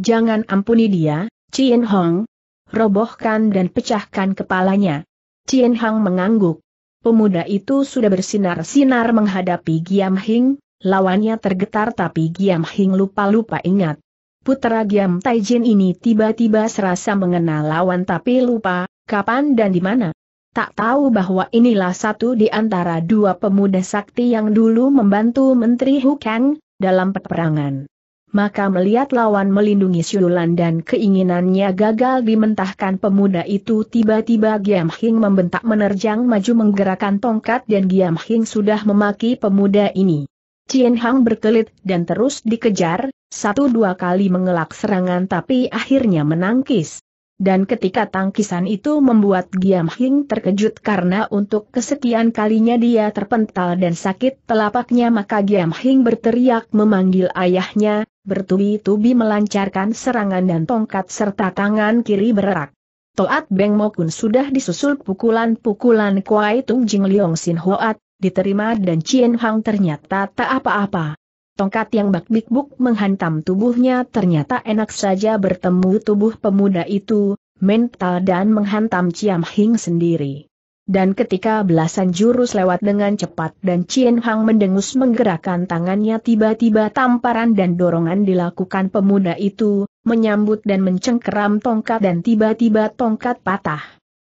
Jangan ampuni dia, Cien Hong. Robohkan dan pecahkan kepalanya. Cien Hong mengangguk. Pemuda itu sudah bersinar-sinar menghadapi Giam Hing, lawannya tergetar tapi Giam Hing lupa-lupa ingat. Putra Giam Taijin ini tiba-tiba serasa mengenal lawan tapi lupa, kapan dan di mana. Tak tahu bahwa inilah satu di antara dua pemuda sakti yang dulu membantu Menteri Hu Kang dalam peperangan maka melihat lawan melindungi Siulan dan keinginannya gagal dimentahkan pemuda itu tiba-tiba Giam Hing membentak menerjang maju menggerakkan tongkat dan Giam Hing sudah memaki pemuda ini. Cien Hang berkelit dan terus dikejar, satu dua kali mengelak serangan tapi akhirnya menangkis. Dan ketika tangkisan itu membuat Giam Hing terkejut karena untuk kesekian kalinya dia terpental dan sakit telapaknya maka Giam Hing berteriak memanggil ayahnya, bertubi-tubi melancarkan serangan dan tongkat serta tangan kiri bererak. Toat Beng Mokun sudah disusul pukulan-pukulan Kuai Tung Jing Liong Sin Hoat, diterima dan Chien Hang ternyata tak apa-apa. Tongkat yang bak bik menghantam tubuhnya ternyata enak saja bertemu tubuh pemuda itu, mental dan menghantam Ciam Hing sendiri. Dan ketika belasan jurus lewat dengan cepat dan Chien Hang mendengus menggerakkan tangannya tiba-tiba tamparan dan dorongan dilakukan pemuda itu, menyambut dan mencengkeram tongkat dan tiba-tiba tongkat patah.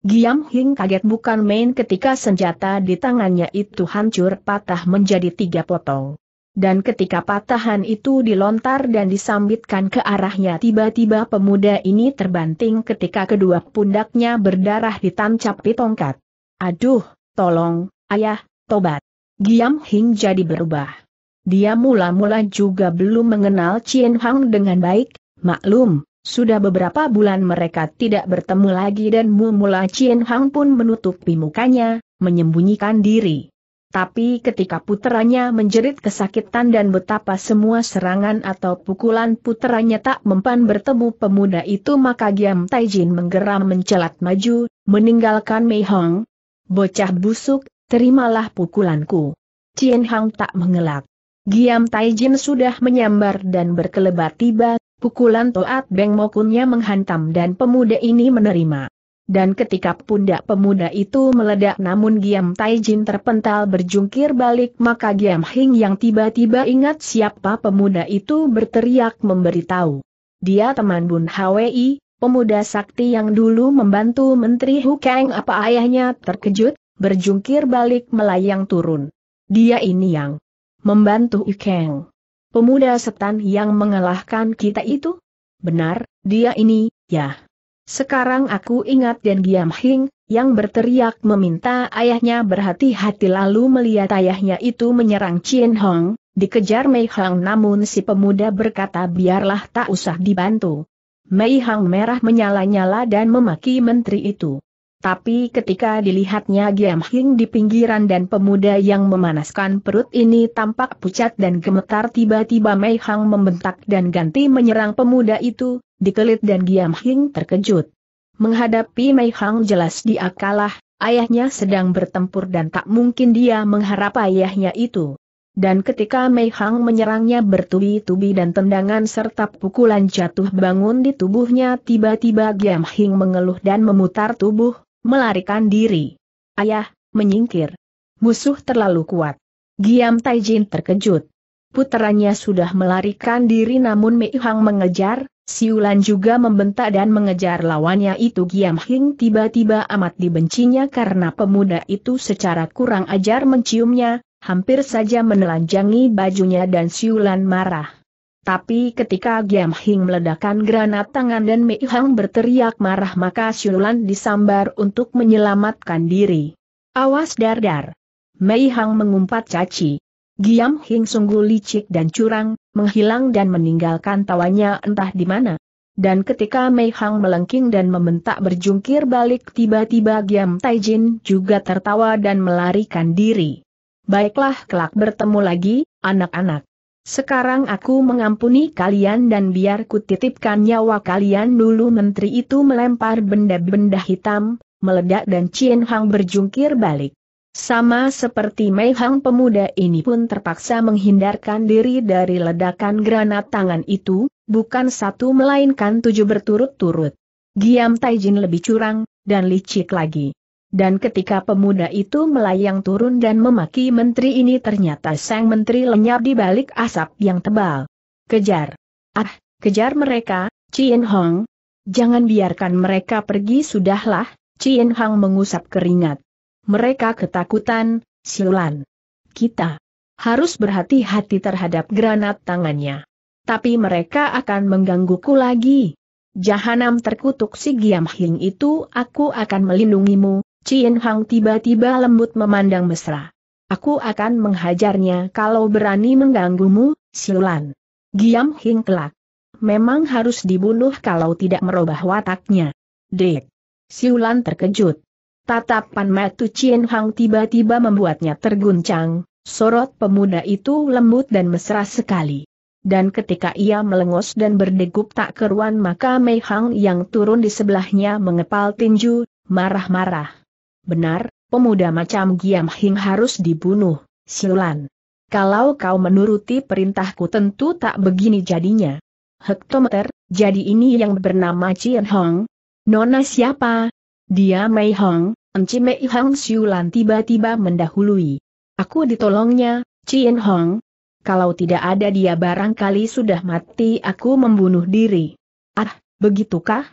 Giam Hing kaget bukan main ketika senjata di tangannya itu hancur patah menjadi tiga potong. Dan ketika patahan itu dilontar dan disambitkan ke arahnya tiba-tiba pemuda ini terbanting ketika kedua pundaknya berdarah ditancapi tongkat. Aduh, tolong, ayah, tobat. Giam Hing jadi berubah. Dia mula-mula juga belum mengenal Chien Hang dengan baik, maklum, sudah beberapa bulan mereka tidak bertemu lagi dan mula mula Chien Hang pun menutupi mukanya, menyembunyikan diri. Tapi ketika puteranya menjerit kesakitan dan betapa semua serangan atau pukulan puteranya tak mempan bertemu pemuda itu maka Giam Taijin menggeram mencelat maju, meninggalkan Mei Hong, Bocah busuk, terimalah pukulanku. Cien Hang tak mengelak. Giam Taijin sudah menyambar dan berkelebat tiba, pukulan Toat Beng Mokunnya menghantam dan pemuda ini menerima. Dan ketika pundak pemuda itu meledak namun Giam Taijin terpental berjungkir balik maka Giam Hing yang tiba-tiba ingat siapa pemuda itu berteriak memberitahu. Dia teman Bun Hwi, pemuda sakti yang dulu membantu Menteri Hukeng apa ayahnya terkejut, berjungkir balik melayang turun. Dia ini yang membantu Hukeng. Pemuda setan yang mengalahkan kita itu? Benar, dia ini, ya. Sekarang aku ingat dan Giam Hing, yang berteriak meminta ayahnya berhati-hati lalu melihat ayahnya itu menyerang Chin Hong, dikejar Mei Hong namun si pemuda berkata biarlah tak usah dibantu. Mei Hang merah menyala-nyala dan memaki menteri itu. Tapi ketika dilihatnya Giam Hing di pinggiran dan pemuda yang memanaskan perut ini tampak pucat dan gemetar tiba-tiba Mei Hang membentak dan ganti menyerang pemuda itu, dikelit dan Giam Hing terkejut. Menghadapi Mei Hang jelas dia kalah, ayahnya sedang bertempur dan tak mungkin dia mengharap ayahnya itu. Dan ketika Mei Hang menyerangnya bertubi-tubi dan tendangan serta pukulan jatuh bangun di tubuhnya tiba-tiba Giam Hing mengeluh dan memutar tubuh, melarikan diri. Ayah, menyingkir. Musuh terlalu kuat. Giam Taijin terkejut. Puterannya sudah melarikan diri namun Mei Hang mengejar, Siulan juga membentak dan mengejar lawannya itu Giam Hing tiba-tiba amat dibencinya karena pemuda itu secara kurang ajar menciumnya, hampir saja menelanjangi bajunya dan siulan marah. Tapi ketika Giam Hing meledakkan granat tangan dan Mei Hang berteriak marah maka Siulan disambar untuk menyelamatkan diri. Awas dardar. Mei Hang mengumpat caci. Giam Hing sungguh licik dan curang, menghilang dan meninggalkan tawanya entah di mana. Dan ketika Mei Hang melengking dan membentak berjungkir balik tiba-tiba Giam Taijin juga tertawa dan melarikan diri. Baiklah kelak bertemu lagi, anak-anak. Sekarang aku mengampuni kalian dan biar titipkan nyawa kalian dulu menteri itu melempar benda-benda hitam, meledak dan Chien Hang berjungkir balik. Sama seperti Mei Hang pemuda ini pun terpaksa menghindarkan diri dari ledakan granat tangan itu, bukan satu melainkan tujuh berturut-turut. Giam Taijin lebih curang, dan licik lagi. Dan ketika pemuda itu melayang turun dan memaki menteri ini ternyata sang menteri lenyap di balik asap yang tebal. Kejar! Ah, kejar mereka, Cien Hong. Jangan biarkan mereka pergi sudahlah, Cien Hong mengusap keringat. Mereka ketakutan, siulan. Kita harus berhati-hati terhadap granat tangannya. Tapi mereka akan menggangguku lagi. Jahanam terkutuk si Giam Hing itu aku akan melindungimu, Cien Hang tiba-tiba lembut memandang mesra. Aku akan menghajarnya kalau berani mengganggumu, Siulan. Giam Hing kelak. Memang harus dibunuh kalau tidak merubah wataknya. Dek. Siulan terkejut. Tatapan mata Cien Hang tiba-tiba membuatnya terguncang, sorot pemuda itu lembut dan mesra sekali. Dan ketika ia melengos dan berdegup tak keruan maka Mei Hang yang turun di sebelahnya mengepal tinju, marah-marah. Benar, pemuda macam Giam Hing harus dibunuh, Siulan. Kalau kau menuruti perintahku tentu tak begini jadinya. Hektometer, jadi ini yang bernama Cian Hong? Nona siapa? Dia Mei Hong, Enci Mei Hong Siulan tiba-tiba mendahului. Aku ditolongnya, Cian Hong. Kalau tidak ada dia barangkali sudah mati aku membunuh diri. Ah, begitukah?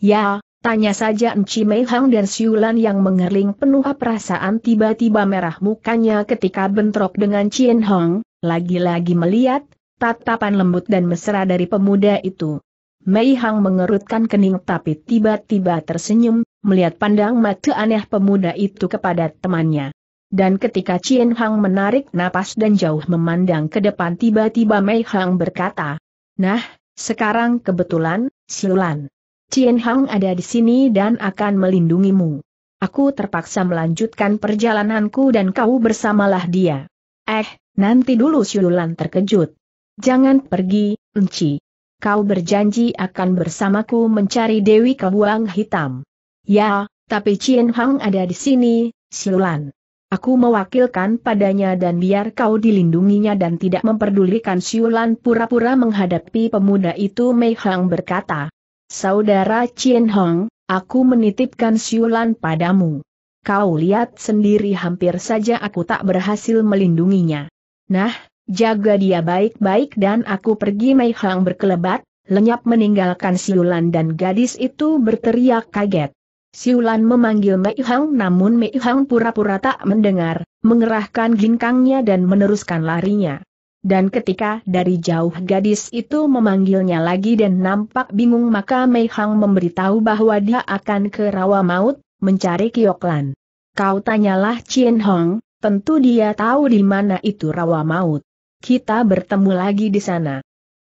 Ya, Tanya saja Enci Mei Hang dan Siulan yang mengerling penuh perasaan tiba-tiba merah mukanya ketika bentrok dengan Chien Hong, lagi-lagi melihat, tatapan lembut dan mesra dari pemuda itu. Mei Hang mengerutkan kening tapi tiba-tiba tersenyum, melihat pandang mata aneh pemuda itu kepada temannya. Dan ketika Chien Hang menarik napas dan jauh memandang ke depan tiba-tiba Mei Hang berkata, Nah, sekarang kebetulan, Siulan. Cien Hang ada di sini dan akan melindungimu. Aku terpaksa melanjutkan perjalananku dan kau bersamalah dia. Eh, nanti dulu siulan terkejut. Jangan pergi, Enci. Kau berjanji akan bersamaku mencari Dewi Kebuang Hitam. Ya, tapi Cien Hang ada di sini, siulan. Aku mewakilkan padanya dan biar kau dilindunginya dan tidak memperdulikan Siulan pura-pura menghadapi pemuda itu Mei Hang berkata. Saudara Chin Hong, aku menitipkan siulan padamu. Kau lihat sendiri hampir saja aku tak berhasil melindunginya. Nah, jaga dia baik-baik dan aku pergi Mei Hang berkelebat, lenyap meninggalkan siulan dan gadis itu berteriak kaget. Siulan memanggil Mei Hang namun Mei Hang pura-pura tak mendengar, mengerahkan ginkangnya dan meneruskan larinya dan ketika dari jauh gadis itu memanggilnya lagi dan nampak bingung maka Mei Hang memberitahu bahwa dia akan ke rawa maut, mencari Kioklan. Kau tanyalah Chien Hong, tentu dia tahu di mana itu rawa maut. Kita bertemu lagi di sana.